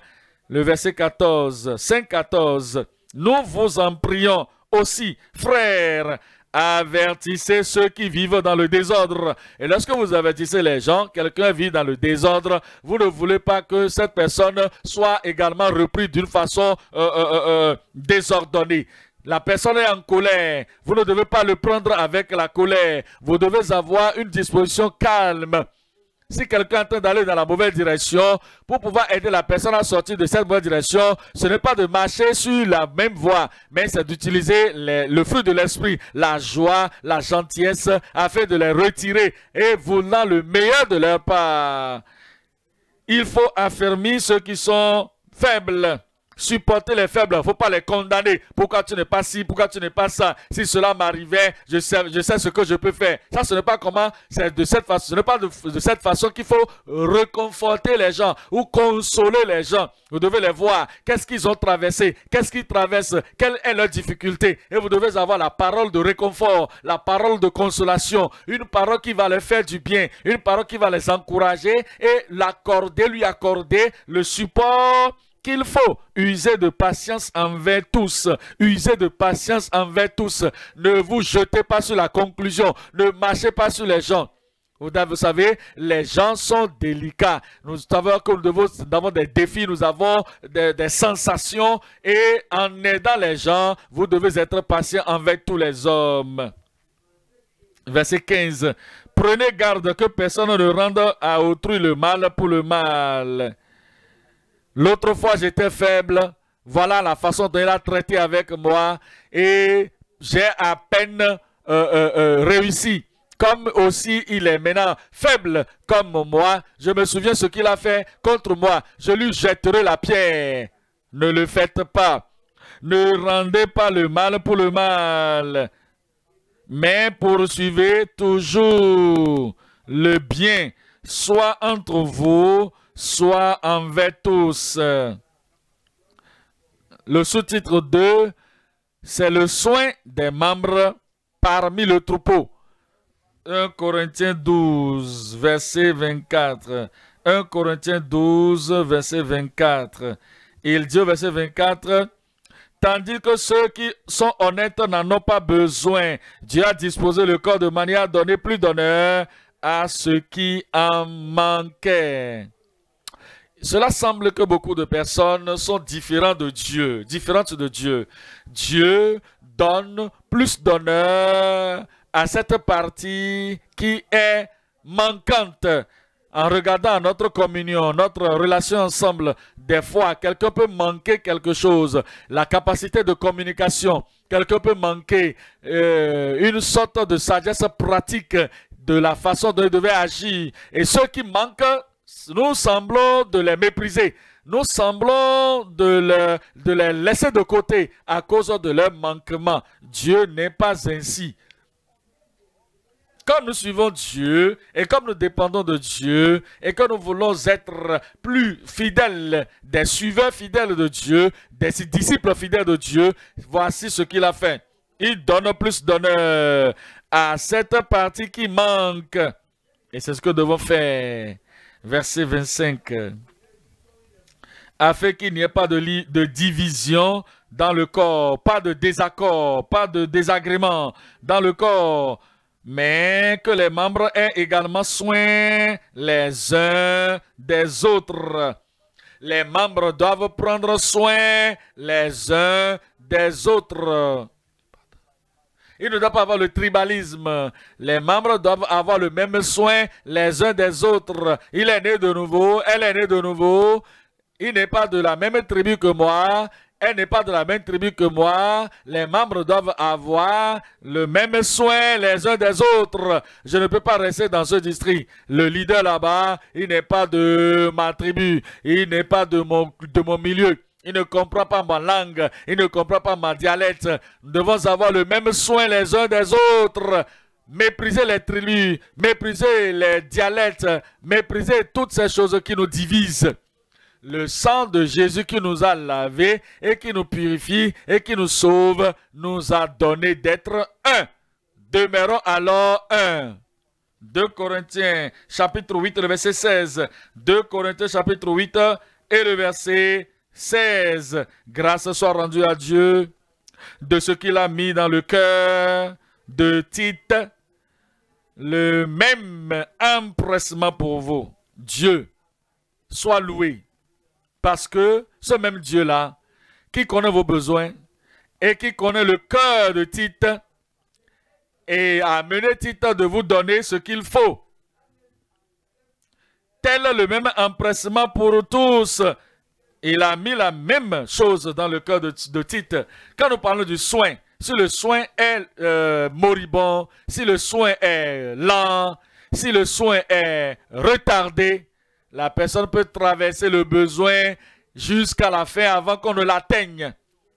le verset 14. 5, 14. Nous vous en prions aussi, frères, avertissez ceux qui vivent dans le désordre. Et lorsque vous avertissez les gens, quelqu'un vit dans le désordre, vous ne voulez pas que cette personne soit également reprise d'une façon euh, euh, euh, désordonnée. La personne est en colère. Vous ne devez pas le prendre avec la colère. Vous devez avoir une disposition calme. Si quelqu'un est d'aller dans la mauvaise direction, pour pouvoir aider la personne à sortir de cette mauvaise direction, ce n'est pas de marcher sur la même voie, mais c'est d'utiliser le fruit de l'esprit, la joie, la gentillesse, afin de les retirer et voulant le meilleur de leur part. Il faut affermir ceux qui sont faibles. Supporter les faibles, faut pas les condamner. Pourquoi tu n'es pas ci, pourquoi tu n'es pas ça Si cela m'arrivait, je sais, je sais ce que je peux faire. Ça, ce n'est pas comment, c'est de cette façon, ce n'est pas de, cette façon qu'il faut reconforter les gens ou consoler les gens. Vous devez les voir. Qu'est-ce qu'ils ont traversé Qu'est-ce qu'ils traversent Quelle est leur difficulté Et vous devez avoir la parole de réconfort, la parole de consolation, une parole qui va leur faire du bien, une parole qui va les encourager et l'accorder, lui accorder le support qu'il faut user de patience envers tous. User de patience envers tous. Ne vous jetez pas sur la conclusion. Ne marchez pas sur les gens. Vous savez, les gens sont délicats. Nous savons que nous, devons, avons des défis, nous avons des, des, sensations. Et en aidant les gens, vous devez être patient envers tous les hommes. Verset 15. Prenez garde que personne ne rende à autrui le mal pour le mal. L'autre fois, j'étais faible. Voilà la façon dont il a traité avec moi. Et j'ai à peine euh, euh, euh, réussi. Comme aussi, il est maintenant faible comme moi. Je me souviens ce qu'il a fait contre moi. Je lui jetterai la pierre. Ne le faites pas. Ne rendez pas le mal pour le mal. Mais poursuivez toujours le bien, soit entre vous soit envers tous. Le sous-titre 2, c'est le soin des membres parmi le troupeau. 1 Corinthiens 12, verset 24. 1 Corinthiens 12, verset 24. Il dit au verset 24, Tandis que ceux qui sont honnêtes n'en ont pas besoin. Dieu a disposé le corps de manière à donner plus d'honneur à ceux qui en manquaient. Cela semble que beaucoup de personnes sont différentes de Dieu, différentes de Dieu. Dieu donne plus d'honneur à cette partie qui est manquante. En regardant notre communion, notre relation ensemble, des fois, quelqu'un peut manquer quelque chose. La capacité de communication, quelqu'un peut manquer euh, une sorte de sagesse pratique de la façon dont il devait agir. Et ce qui manque. Nous semblons de les mépriser. Nous semblons de les, les laisser de côté à cause de leur manquement. Dieu n'est pas ainsi. Comme nous suivons Dieu et comme nous dépendons de Dieu et que nous voulons être plus fidèles, des suiveurs fidèles de Dieu, des disciples fidèles de Dieu, voici ce qu'il a fait. Il donne plus d'honneur à cette partie qui manque. Et c'est ce que nous devons faire verset 25. Afin qu'il n'y ait pas de, de division dans le corps, pas de désaccord, pas de désagrément dans le corps, mais que les membres aient également soin les uns des autres. Les membres doivent prendre soin les uns des autres. Il ne doit pas avoir le tribalisme. Les membres doivent avoir le même soin les uns des autres. Il est né de nouveau, elle est née de nouveau. Il n'est pas de la même tribu que moi. Elle n'est pas de la même tribu que moi. Les membres doivent avoir le même soin les uns des autres. Je ne peux pas rester dans ce district. Le leader là-bas, il n'est pas de ma tribu. Il n'est pas de mon, de mon milieu il ne comprend pas ma langue, il ne comprend pas ma dialecte. Nous devons avoir le même soin les uns des autres. Mépriser les tribus, mépriser les dialectes, mépriser toutes ces choses qui nous divisent. Le sang de Jésus qui nous a lavés et qui nous purifie et qui nous sauve nous a donné d'être un. Demeurons alors un. 2 Corinthiens chapitre 8, le verset 16. 2 Corinthiens chapitre 8 et le verset 16. Grâce soit rendue à Dieu de ce qu'il a mis dans le cœur de Tite. Le même empressement pour vous. Dieu soit loué. Parce que ce même Dieu-là, qui connaît vos besoins et qui connaît le cœur de Tite, et a amené Tite de vous donner ce qu'il faut. Tel le même empressement pour tous il a mis la même chose dans le cœur de, de Tite. Quand nous parlons du soin, si le soin est euh, moribond, si le soin est lent, si le soin est retardé, la personne peut traverser le besoin jusqu'à la fin avant qu'on ne l'atteigne.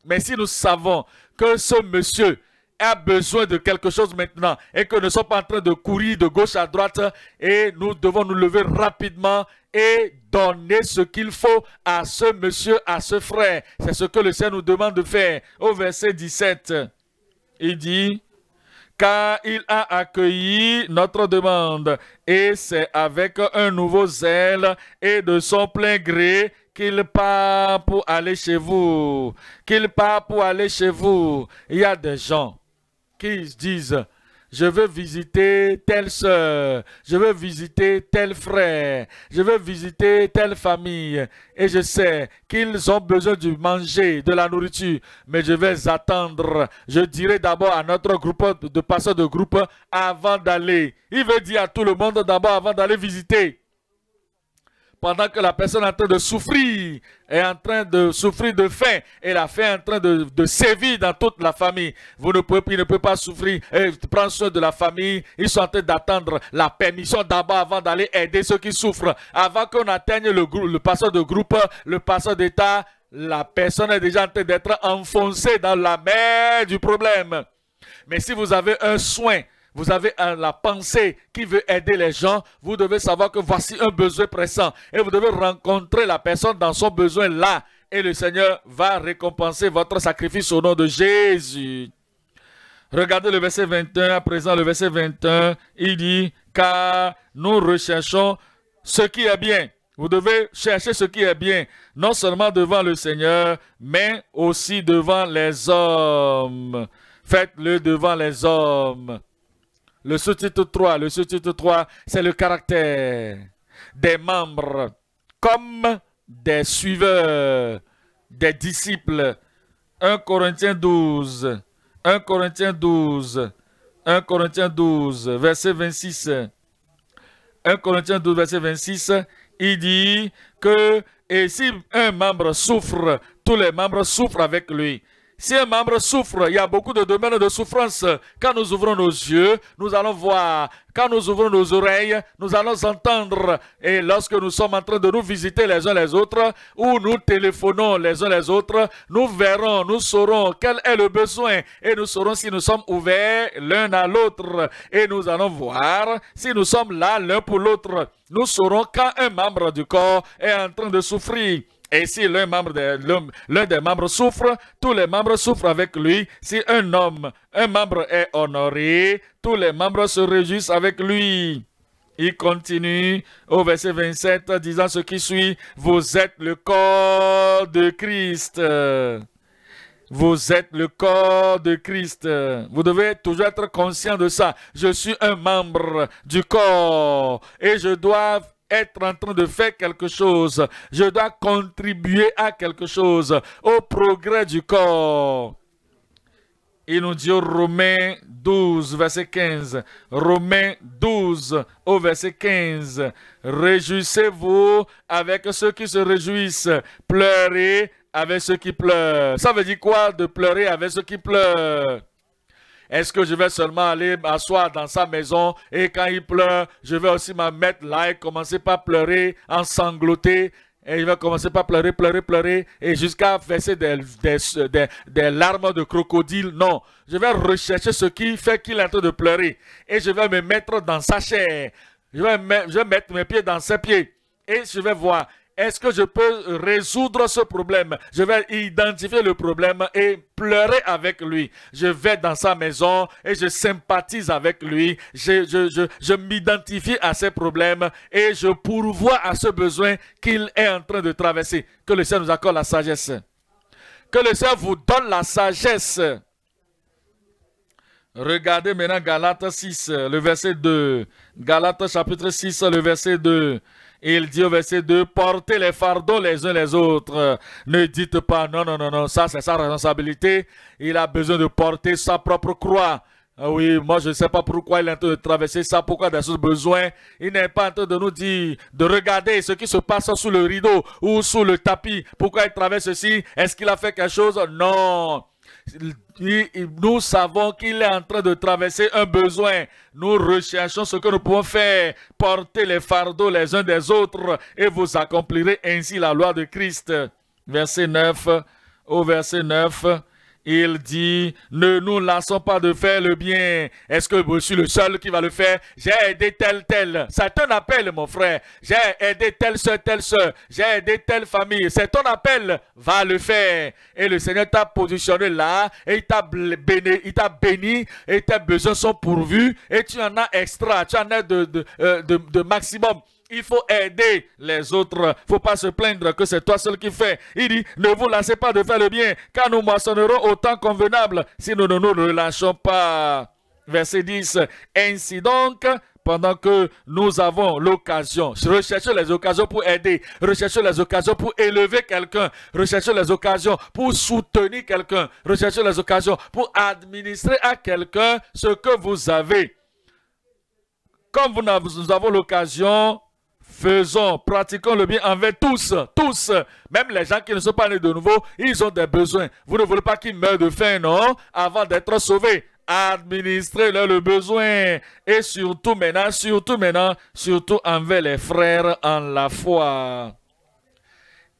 Mais si nous savons que ce monsieur a besoin de quelque chose maintenant et que nous sommes pas en train de courir de gauche à droite et nous devons nous lever rapidement et donner ce qu'il faut à ce monsieur, à ce frère. C'est ce que le Seigneur nous demande de faire. Au verset 17, il dit, car il a accueilli notre demande et c'est avec un nouveau zèle et de son plein gré qu'il part pour aller chez vous, qu'il part pour aller chez vous. Il y a des gens qui disent je veux visiter telle sœur, je veux visiter tel frère, je veux visiter telle famille. Et je sais qu'ils ont besoin de manger, de la nourriture, mais je vais attendre. Je dirai d'abord à notre groupe de passeurs de groupe avant d'aller. Il veut dire à tout le monde d'abord avant d'aller visiter pendant que la personne est en train de souffrir, est en train de souffrir de faim, et la faim est en train de, sévir dans toute la famille. Vous ne pouvez, ne peut pas souffrir, et prendre soin de la famille. Ils sont en train d'attendre la permission d'abord avant d'aller aider ceux qui souffrent. Avant qu'on atteigne le, le passeur de groupe, le passeur d'État, la personne est déjà en train d'être enfoncée dans la mer du problème. Mais si vous avez un soin, vous avez la pensée qui veut aider les gens, vous devez savoir que voici un besoin pressant. Et vous devez rencontrer la personne dans son besoin là. Et le Seigneur va récompenser votre sacrifice au nom de Jésus. Regardez le verset 21, à présent le verset 21, il dit, car nous recherchons ce qui est bien. Vous devez chercher ce qui est bien, non seulement devant le Seigneur, mais aussi devant les hommes. Faites-le devant les hommes. Le sous-titre 3, le sous-titre 3, c'est le caractère des membres comme des suiveurs, des disciples. 1 Corinthiens 12, 1 Corinthiens 12, 1 Corinthiens 12, verset 26. 1 Corinthiens 12, verset 26, il dit que et si un membre souffre, tous les membres souffrent avec lui. Si un membre souffre, il y a beaucoup de domaines de souffrance. Quand nous ouvrons nos yeux, nous allons voir. Quand nous ouvrons nos oreilles, nous allons entendre. Et lorsque nous sommes en train de nous visiter les uns les autres, ou nous téléphonons les uns les autres, nous verrons, nous saurons quel est le besoin. Et nous saurons si nous sommes ouverts l'un à l'autre. Et nous allons voir si nous sommes là l'un pour l'autre. Nous saurons quand un membre du corps est en train de souffrir. Et si l'un des membres souffre, tous les membres souffrent avec lui. Si un homme, un membre est honoré, tous les membres se réjouissent avec lui. Il continue au verset 27 disant ce qui suit, vous êtes le corps de Christ. Vous êtes le corps de Christ. Vous devez toujours être conscient de ça. Je suis un membre du corps et je dois être en train de faire quelque chose. Je dois contribuer à quelque chose, au progrès du corps. Il nous dit au Romains 12, verset 15. Romains 12, au verset 15. Réjouissez-vous avec ceux qui se réjouissent. Pleurez avec ceux qui pleurent. Ça veut dire quoi de pleurer avec ceux qui pleurent est-ce que je vais seulement aller m'asseoir dans sa maison et quand il pleure, je vais aussi me mettre là et commencer par pleurer, sangloter, et il va commencer par pleurer, pleurer, pleurer, et jusqu'à verser des, larmes de crocodile. Non, je vais rechercher ce qui fait qu'il est en train de pleurer. Et je vais me mettre dans sa chair. Je vais, je vais mettre mes pieds dans ses pieds. Et je vais voir est-ce que je peux résoudre ce problème Je vais identifier le problème et pleurer avec lui. Je vais dans sa maison et je sympathise avec lui. Je, m'identifie à ses problèmes et je pourvois à ce besoin qu'il est en train de traverser. Que le Seigneur nous accorde la sagesse. Que le Seigneur vous donne la sagesse. Regardez maintenant Galates 6, le verset 2. Galates chapitre 6, le verset 2. Il dit au verset 2, portez les fardeaux les uns les autres. Ne dites pas, non, non, non, non, ça c'est sa responsabilité. Il a besoin de porter sa propre croix. Ah oui, moi je ne sais pas pourquoi il est en train de traverser ça, pourquoi il a besoin. Il n'est pas en train de nous dire, de regarder ce qui se passe sous le rideau ou sous le tapis. Pourquoi il traverse ceci Est-ce qu'il a fait quelque chose Non nous savons qu'il est en train de traverser un besoin. Nous recherchons ce que nous pouvons faire. Porter les fardeaux les uns des autres et vous accomplirez ainsi la loi de Christ. Verset 9 au verset 9. Il dit, ne nous lassons pas de faire le bien. Est-ce que je suis le seul qui va le faire J'ai aidé tel, tel. C'est un appel, mon frère. J'ai aidé tel soeur, telle soeur. J'ai aidé telle famille. C'est ton appel. Va le faire. Et le Seigneur t'a positionné là. Et il t'a béni, béni. Et tes besoins sont pourvus. Et tu en as extra. Tu en as de euh, maximum il faut aider les autres. Il ne faut pas se plaindre que c'est toi seul qui fais. Il dit, ne vous lassez pas de faire le bien, car nous moissonnerons au temps convenable si nous ne nous relâchons pas. Verset 10. Ainsi donc, pendant que nous avons l'occasion. Recherchez les occasions pour aider, recherchez les occasions pour élever quelqu'un, recherchez les occasions pour soutenir quelqu'un, recherchez les occasions pour administrer à quelqu'un ce que vous avez. Comme nous avons l'occasion, faisons, pratiquons le bien envers tous, tous, même les gens qui ne sont pas nés de nouveau, ils ont des besoins. Vous ne voulez pas qu'ils meurent de faim, non, avant d'être sauvés. Administrez-leur le besoin. Et surtout maintenant, surtout maintenant, surtout envers les frères en la foi.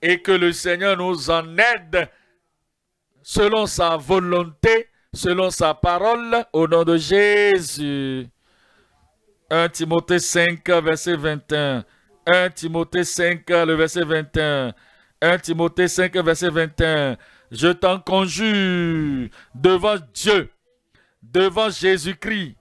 Et que le Seigneur nous en aide selon sa volonté, selon sa parole, au nom de Jésus. 1 Timothée 5, verset 21. 1 Timothée 5, le verset 21. 1 Timothée 5, verset 21. Je t'en conjure devant Dieu, devant Jésus-Christ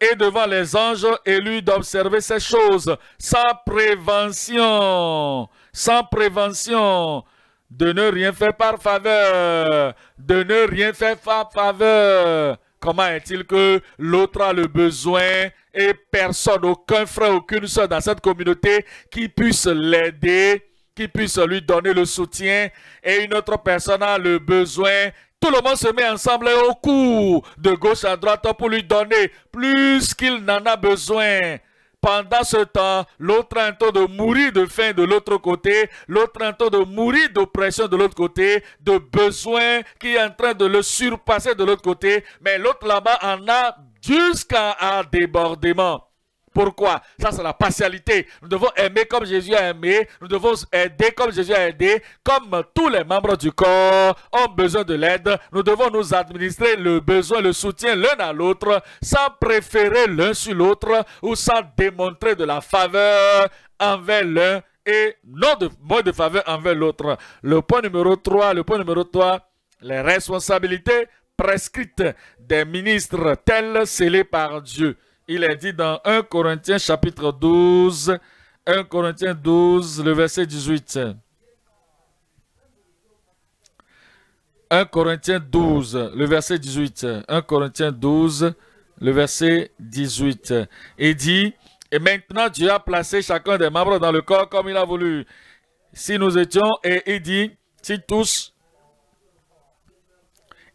et devant les anges élus d'observer ces choses sans prévention, sans prévention, de ne rien faire par faveur, de ne rien faire par faveur. Comment est-il que l'autre a le besoin et personne, aucun frère, aucune soeur dans cette communauté qui puisse l'aider, qui puisse lui donner le soutien et une autre personne a le besoin. Tout le monde se met ensemble au cou, de gauche à droite, pour lui donner plus qu'il n'en a besoin. Pendant ce temps, l'autre est en train de mourir de faim de l'autre côté, l'autre est en train de mourir d'oppression de l'autre côté, de besoin qui est en train de le surpasser de l'autre côté, mais l'autre là-bas en a jusqu'à un débordement. Pourquoi Ça, c'est la partialité. Nous devons aimer comme Jésus a aimé. Nous devons aider comme Jésus a aidé. Comme tous les membres du corps ont besoin de l'aide, nous devons nous administrer le besoin, le soutien l'un à l'autre, sans préférer l'un sur l'autre ou sans démontrer de la faveur envers l'un et non de moins de faveur envers l'autre. Le point numéro 3, le point numéro 3, les responsabilités prescrites des ministres tels scellés par Dieu. Il est dit dans 1 Corinthiens chapitre 12, 1 Corinthiens 12, le verset 18. 1 Corinthiens 12, le verset 18. 1 Corinthiens 12, le verset 18. Il dit, et maintenant Dieu a placé chacun des membres dans le corps comme il a voulu. Si nous étions, et il dit, si tous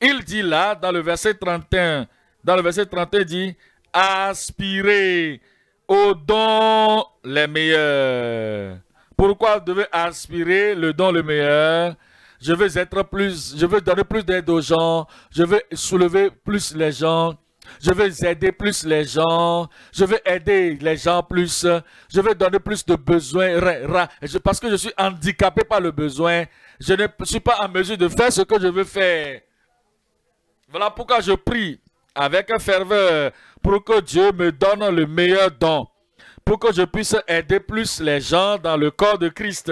il dit là, dans le verset 31, dans le verset 31, il dit, aspirez au don les meilleurs. Pourquoi vous devez aspirer le don le meilleur Je veux être plus, je veux donner plus d'aide aux gens, je veux soulever plus les gens, je veux aider plus les gens, je veux aider les gens plus, je veux donner plus de besoins, parce que je suis handicapé par le besoin, je ne suis pas en mesure de faire ce que je veux faire. Voilà pourquoi je prie avec ferveur pour que Dieu me donne le meilleur don, pour que je puisse aider plus les gens dans le corps de Christ.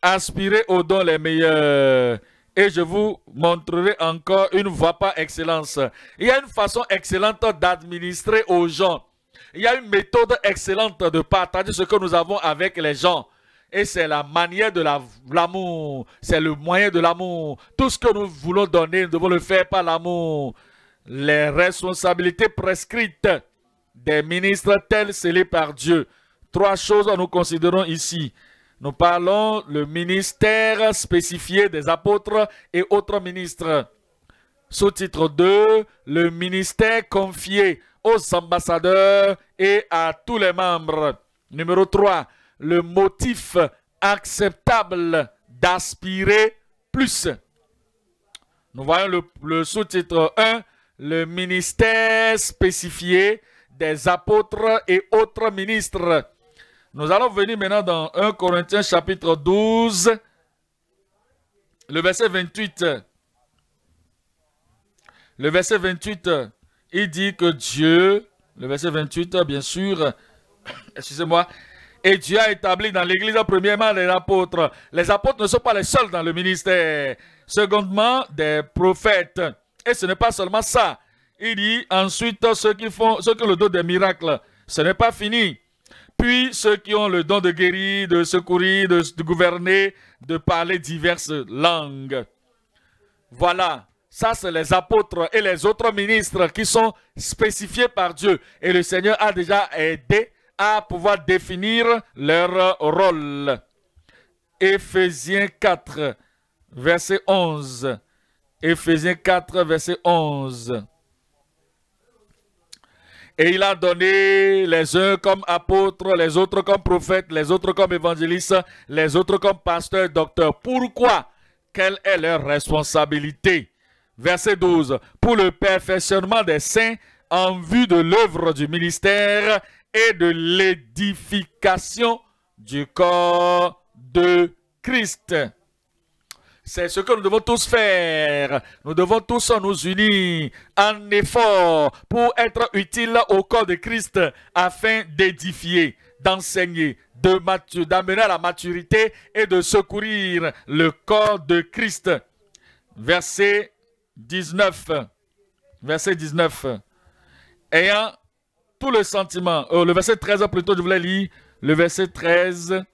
Aspirez aux dons les meilleurs et je vous montrerai encore une voie par excellence. Il y a une façon excellente d'administrer aux gens. Il y a une méthode excellente de partager ce que nous avons avec les gens et c'est la manière de l'amour, c'est le moyen de l'amour. Tout ce que nous voulons donner, nous devons le faire par l'amour. Les responsabilités prescrites des ministres tels scellés par Dieu. Trois choses nous considérons ici. Nous parlons le ministère spécifié des apôtres et autres ministres. Sous-titre 2, le ministère confié aux ambassadeurs et à tous les membres. Numéro 3, le motif acceptable d'aspirer plus. Nous voyons le, sous-titre 1, le ministère spécifié des apôtres et autres ministres. Nous allons venir maintenant dans 1 Corinthiens chapitre 12, le verset 28. Le verset 28, il dit que Dieu, le verset 28 bien sûr, [COUGHS] excusez-moi, et Dieu a établi dans l'Église, premièrement, les apôtres. Les apôtres ne sont pas les seuls dans le ministère. Secondement, des prophètes. Et ce n'est pas seulement ça. Il dit ensuite ceux qui font, ceux qui ont le don des miracles. Ce n'est pas fini. Puis ceux qui ont le don de guérir, de secourir, de, de gouverner, de parler diverses langues. Voilà, ça c'est les apôtres et les autres ministres qui sont spécifiés par Dieu. Et le Seigneur a déjà aidé à pouvoir définir leur rôle. Ephésiens 4, verset 11. Ephésiens 4, verset 11. Et il a donné les uns comme apôtres, les autres comme prophètes, les autres comme évangélistes, les autres comme pasteurs, docteurs. Pourquoi Quelle est leur responsabilité Verset 12. Pour le perfectionnement des saints, en vue de l'œuvre du ministère et de l'édification du corps de Christ. C'est ce que nous devons tous faire. Nous devons tous nous unir en effort pour être utiles au corps de Christ afin d'édifier, d'enseigner, d'amener à la maturité et de secourir le corps de Christ. Verset 19. Verset 19 ayant tout le sentiment. Oh, le verset 13 plutôt, je voulais lire le verset 13.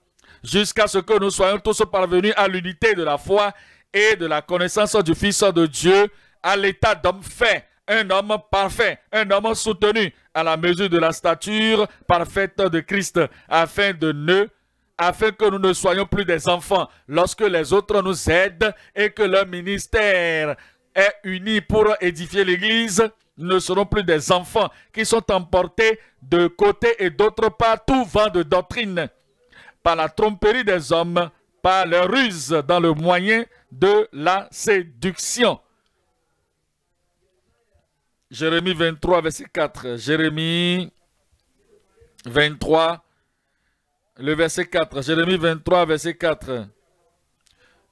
Jusqu'à ce que nous soyons tous parvenus à l'unité de la foi et de la connaissance du Fils de Dieu, à l'état d'homme fait, un homme parfait, un homme soutenu à la mesure de la stature parfaite de Christ, afin de ne afin que nous ne soyons plus des enfants lorsque les autres nous aident et que leur ministère est uni pour édifier l'Église ne seront plus des enfants qui sont emportés de côté et d'autre part tout vent de doctrine par la tromperie des hommes, par leur ruse dans le moyen de la séduction. Jérémie 23, verset 4. Jérémie 23, le verset 4. Jérémie 23, verset 4.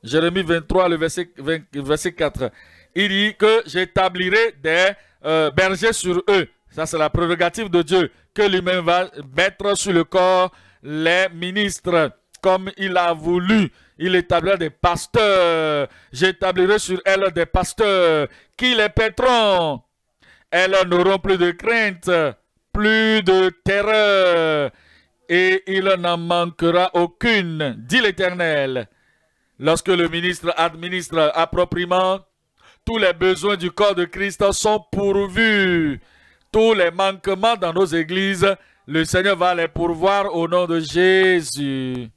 Jérémie 23, le verset, verset 4. Il dit que j'établirai des euh, berger sur eux. Ça, c'est la prérogative de Dieu que lui-même va mettre sur le corps les ministres comme il a voulu. Il établira des pasteurs. J'établirai sur elles des pasteurs qui les paîtront. Elles n'auront plus de crainte, plus de terreur, et il n'en manquera aucune, dit l'Éternel. Lorsque le ministre administre appropriément, tous les besoins du corps de Christ sont pourvus. Tous les manquements dans nos églises, le Seigneur va les pourvoir au nom de Jésus.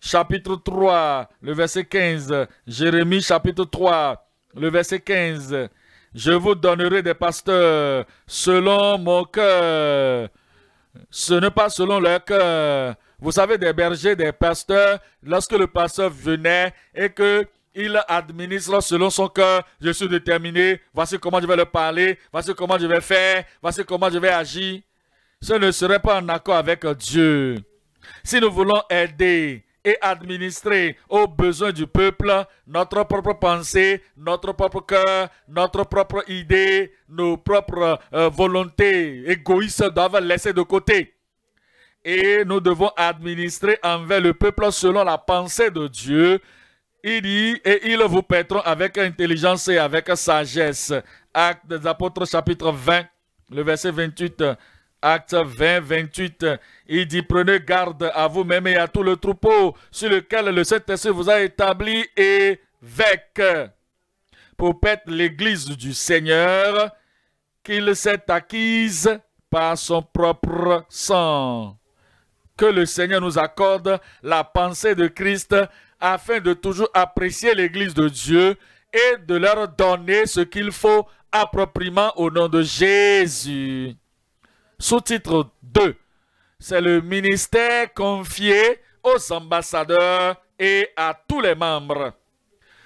Chapitre 3, le verset 15. Jérémie chapitre 3, le verset 15. Je vous donnerai des pasteurs selon mon cœur. Ce n'est pas selon leur cœur. Vous savez, des bergers, des pasteurs, lorsque le pasteur venait et que il administre selon son cœur. Je suis déterminé. Voici comment je vais le parler. Voici comment je vais faire. Voici comment je vais agir. Ce ne serait pas en accord avec Dieu. Si nous voulons aider et administrer aux besoins du peuple notre propre pensée, notre propre cœur, notre propre idée, nos propres euh, volontés égoïstes doivent laisser de côté. Et nous devons administrer envers le peuple selon la pensée de Dieu, il dit, et ils vous paîtront avec intelligence et avec sagesse. Actes des apôtres chapitre 20, le verset 28. Acte 20, 28, il dit, prenez garde à vous-même et à tout le troupeau sur lequel le Saint-Esprit vous a établi et avec pour paître l'Église du Seigneur qu'il s'est acquise par son propre sang. Que le Seigneur nous accorde la pensée de Christ, afin de toujours apprécier l'Église de Dieu et de leur donner ce qu'il faut appropriément au nom de Jésus. Sous-titre 2, c'est le ministère confié aux ambassadeurs et à tous les membres.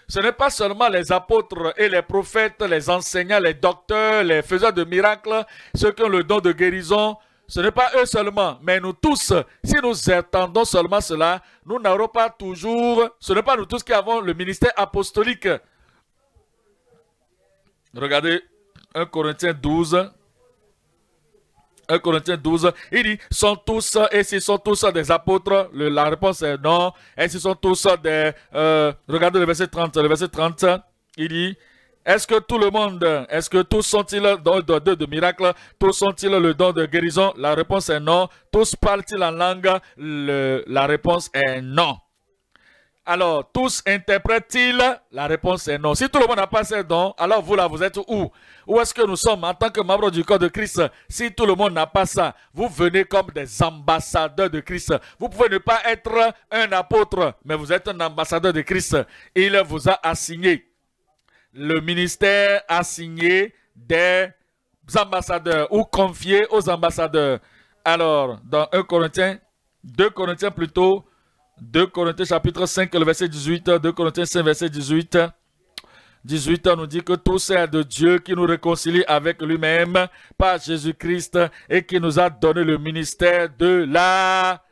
Ce n'est pas seulement les apôtres et les prophètes, les enseignants, les docteurs, les faiseurs de miracles, ceux qui ont le don de guérison, ce n'est pas eux seulement, mais nous tous. Si nous attendons seulement cela, nous n'aurons pas toujours... Ce n'est pas nous tous qui avons le ministère apostolique. Regardez 1 Corinthiens 12. 1 Corinthiens 12, il dit, sont tous, et s'ils sont tous des apôtres, la réponse est non, et s'ils sont tous des, euh, regardez le verset 30, le verset 30, il dit, est-ce que tout le monde, est-ce que tous sont-ils dans le don de, miracle Tous sont-ils le don de guérison La réponse est non. Tous parlent-ils en langue La réponse est non. Alors, tous interprètent-ils La réponse est non. Si tout le monde n'a pas ces dons, alors vous là, vous êtes où Où est-ce que nous sommes en tant que membres du corps de Christ Si tout le monde n'a pas ça, vous venez comme des ambassadeurs de Christ. Vous pouvez ne pas être un apôtre, mais vous êtes un ambassadeur de Christ. Il vous a assigné le ministère a signé des ambassadeurs ou confié aux ambassadeurs. Alors, dans 1 Corinthiens, 2 Corinthiens plutôt, 2 Corinthiens chapitre 5, le verset 18, 2 Corinthiens 5, verset 18, 18 nous dit que tout c'est de Dieu qui nous réconcilie avec lui-même par Jésus-Christ et qui nous a donné le ministère de la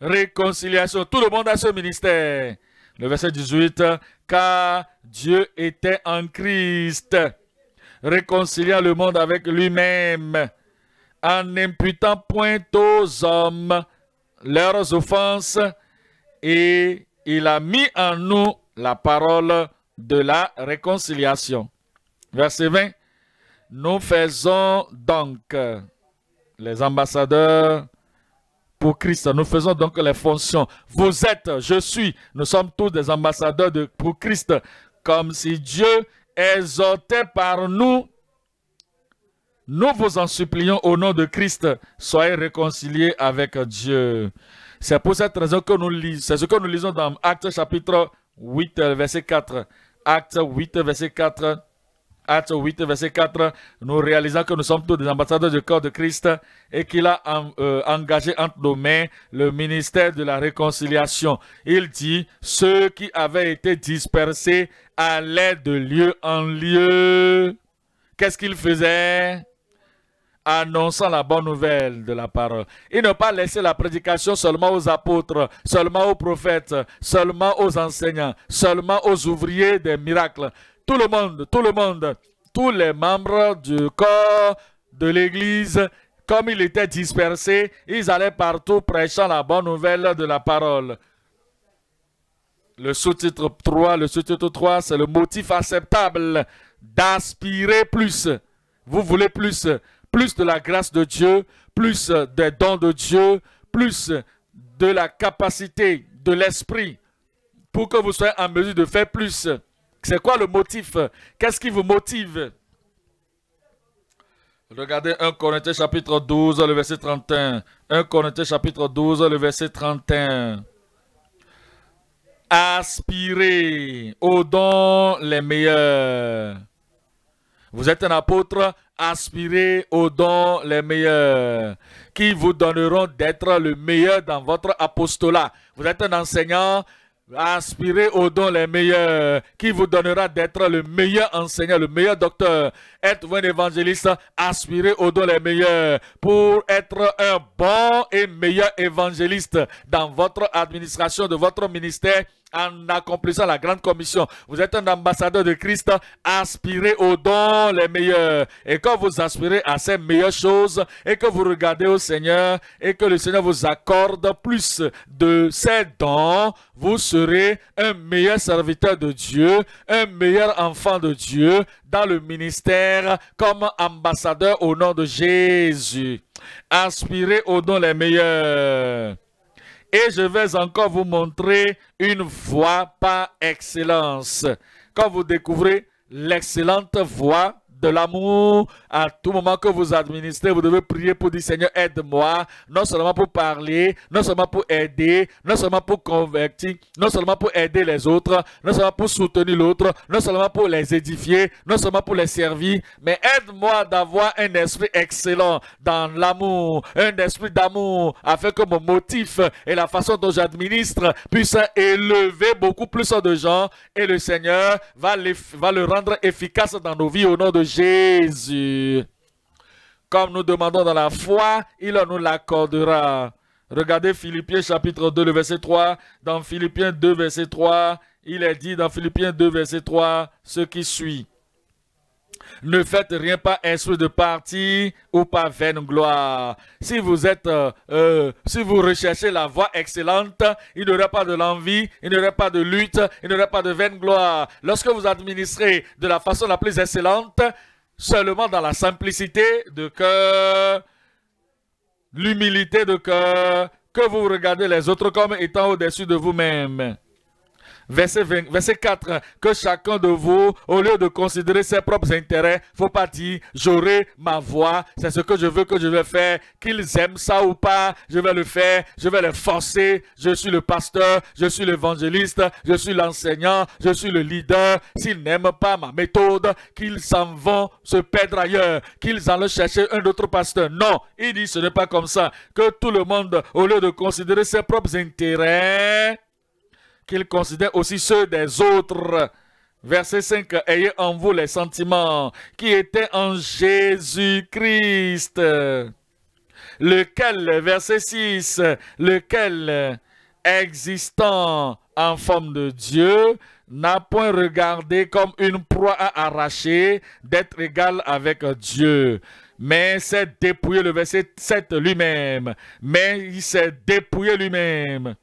réconciliation. Tout le monde a ce ministère. Le verset 18, car Dieu était en Christ, réconciliant le monde avec lui-même, en n'imputant point aux hommes leurs offenses, et il a mis en nous la parole de la réconciliation. Verset 20. Nous faisons donc les ambassadeurs Christ. Nous faisons donc les fonctions. Vous êtes, je suis. Nous sommes tous des ambassadeurs de, pour Christ. Comme si Dieu exhortait par nous. Nous vous en supplions au nom de Christ. Soyez réconciliés avec Dieu. C'est pour cette raison que nous lisons. C'est ce que nous lisons dans Actes chapitre 8, verset 4. Actes 8, verset 4. Acte 8, verset 4, nous réalisons que nous sommes tous des ambassadeurs du corps de Christ et qu'il a euh, engagé entre nos mains le ministère de la réconciliation. Il dit, ceux qui avaient été dispersés allaient de lieu en lieu. Qu'est-ce qu'il faisait annonçant la bonne nouvelle de la parole. Il ne pas laisser la prédication seulement aux apôtres, seulement aux prophètes, seulement aux enseignants, seulement aux ouvriers des miracles tout le monde, tout le monde, tous les membres du corps de l'Église, comme ils étaient dispersés, ils allaient partout prêchant la bonne nouvelle de la parole. Le sous-titre 3, le sous-titre 3, c'est le motif acceptable d'aspirer plus. Vous voulez plus, plus de la grâce de Dieu, plus des dons de Dieu, plus de la capacité de l'esprit pour que vous soyez en mesure de faire plus. C'est quoi le motif Qu'est-ce qui vous motive Regardez 1 Corinthiens chapitre 12, le verset 31. 1 Corinthiens chapitre 12, le verset 31. Aspirez aux dons les meilleurs. Vous êtes un apôtre, aspirez aux dons les meilleurs, qui vous donneront d'être le meilleur dans votre apostolat. Vous êtes un enseignant, Aspirez aux dons les meilleurs, qui vous donnera d'être le meilleur enseignant, le meilleur docteur. Être un évangéliste, aspirez aux dons les meilleurs pour être un bon et meilleur évangéliste dans votre administration, de votre ministère, en accomplissant la grande commission. Vous êtes un ambassadeur de Christ, aspirez aux dons les meilleurs. Et quand vous aspirez à ces meilleures choses et que vous regardez au Seigneur et que le Seigneur vous accorde plus de ces dons, vous serez un meilleur serviteur de Dieu, un meilleur enfant de Dieu dans le ministère comme ambassadeur au nom de Jésus. Aspirez aux dons les meilleurs et je vais encore vous montrer une voie par excellence. Quand vous découvrez l'excellente voie, de l'amour. À tout moment que vous administrez, vous devez prier pour dire Seigneur, aide-moi, non seulement pour parler, non seulement pour aider, non seulement pour convertir, non seulement pour aider les autres, non seulement pour soutenir l'autre, non seulement pour les édifier, non seulement pour les servir, mais aide-moi d'avoir un esprit excellent dans l'amour, un esprit d'amour, afin que mon motif et la façon dont j'administre puissent élever beaucoup plus de gens et le Seigneur va, va le rendre efficace dans nos vies au nom de Jésus. Comme nous demandons dans la foi, il nous l'accordera. Regardez Philippiens chapitre 2, le verset 3. Dans Philippiens 2, verset 3, il est dit dans Philippiens 2, verset 3, ce qui suit. Ne faites rien par esprit de parti ou par vaine gloire. Si vous êtes, euh, euh, si vous recherchez la voie excellente, il n'y aura pas de l'envie, il n'y aura pas de lutte, il n'y aura pas de vaine gloire. Lorsque vous administrez de la façon la plus excellente, seulement dans la simplicité de cœur, l'humilité de cœur, que vous regardez les autres comme étant au-dessus de vous-même verset, 4, que chacun de vous, au lieu de considérer ses propres intérêts, faut pas dire, j'aurai ma voix, c'est ce que je veux que je vais faire, qu'ils aiment ça ou pas, je vais le faire, je vais les forcer, je suis le pasteur, je suis l'évangéliste, je suis l'enseignant, je suis le leader, s'ils n'aiment pas ma méthode, qu'ils s'en vont se perdre ailleurs, qu'ils allent chercher un autre pasteur. Non, il dit, ce n'est pas comme ça, que tout le monde, au lieu de considérer ses propres intérêts, qu'il considère aussi ceux des autres. Verset 5, ayez en vous les sentiments qui étaient en Jésus-Christ. Lequel, verset 6, lequel, existant en forme de Dieu, n'a point regardé comme une proie à arracher d'être égal avec Dieu. Mais s'est dépouillé, le verset 7 lui-même, mais il s'est dépouillé lui-même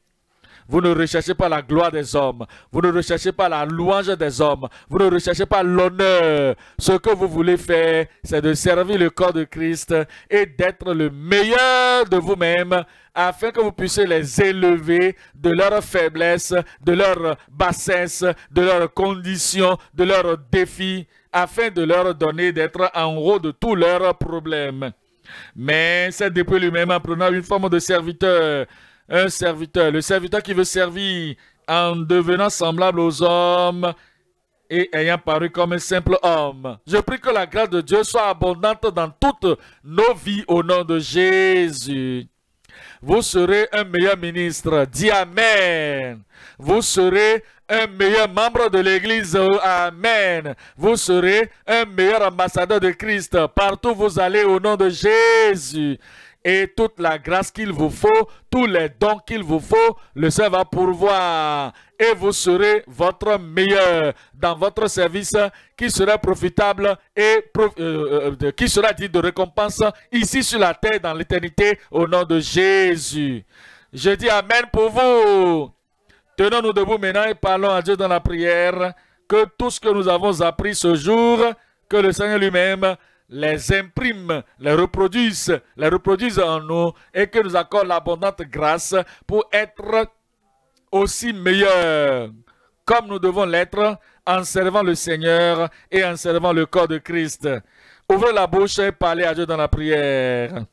vous ne recherchez pas la gloire des hommes. Vous ne recherchez pas la louange des hommes. Vous ne recherchez pas l'honneur. Ce que vous voulez faire, c'est de servir le corps de Christ et d'être le meilleur de vous-même afin que vous puissiez les élever de leur faiblesse, de leur bassesse, de leur condition, de leurs défi, afin de leur donner d'être en haut de tous leurs problèmes. Mais c'est depuis lui-même en prenant une forme de serviteur un serviteur. Le serviteur qui veut servir en devenant semblable aux hommes et ayant paru comme un simple homme. Je prie que la grâce de Dieu soit abondante dans toutes nos vies au nom de Jésus. Vous serez un meilleur ministre. Dis Amen. Vous serez un meilleur membre de l'Église. Amen. Vous serez un meilleur ambassadeur de Christ. Partout où vous allez au nom de Jésus et toute la grâce qu'il vous faut, tous les dons qu'il vous faut, le Seigneur va pourvoir et vous serez votre meilleur dans votre service qui sera profitable et euh, euh, qui sera dit de récompense ici sur la terre dans l'éternité au nom de Jésus. Je dis Amen pour vous. Tenons-nous debout maintenant et parlons à Dieu dans la prière. Que tout ce que nous avons appris ce jour, que le Seigneur lui-même les imprime, les reproduisent, les reproduisent en nous et que nous accorde l'abondante grâce pour être aussi meilleurs comme nous devons l'être en servant le Seigneur et en servant le corps de Christ. Ouvrez la bouche et parlez à Dieu dans la prière.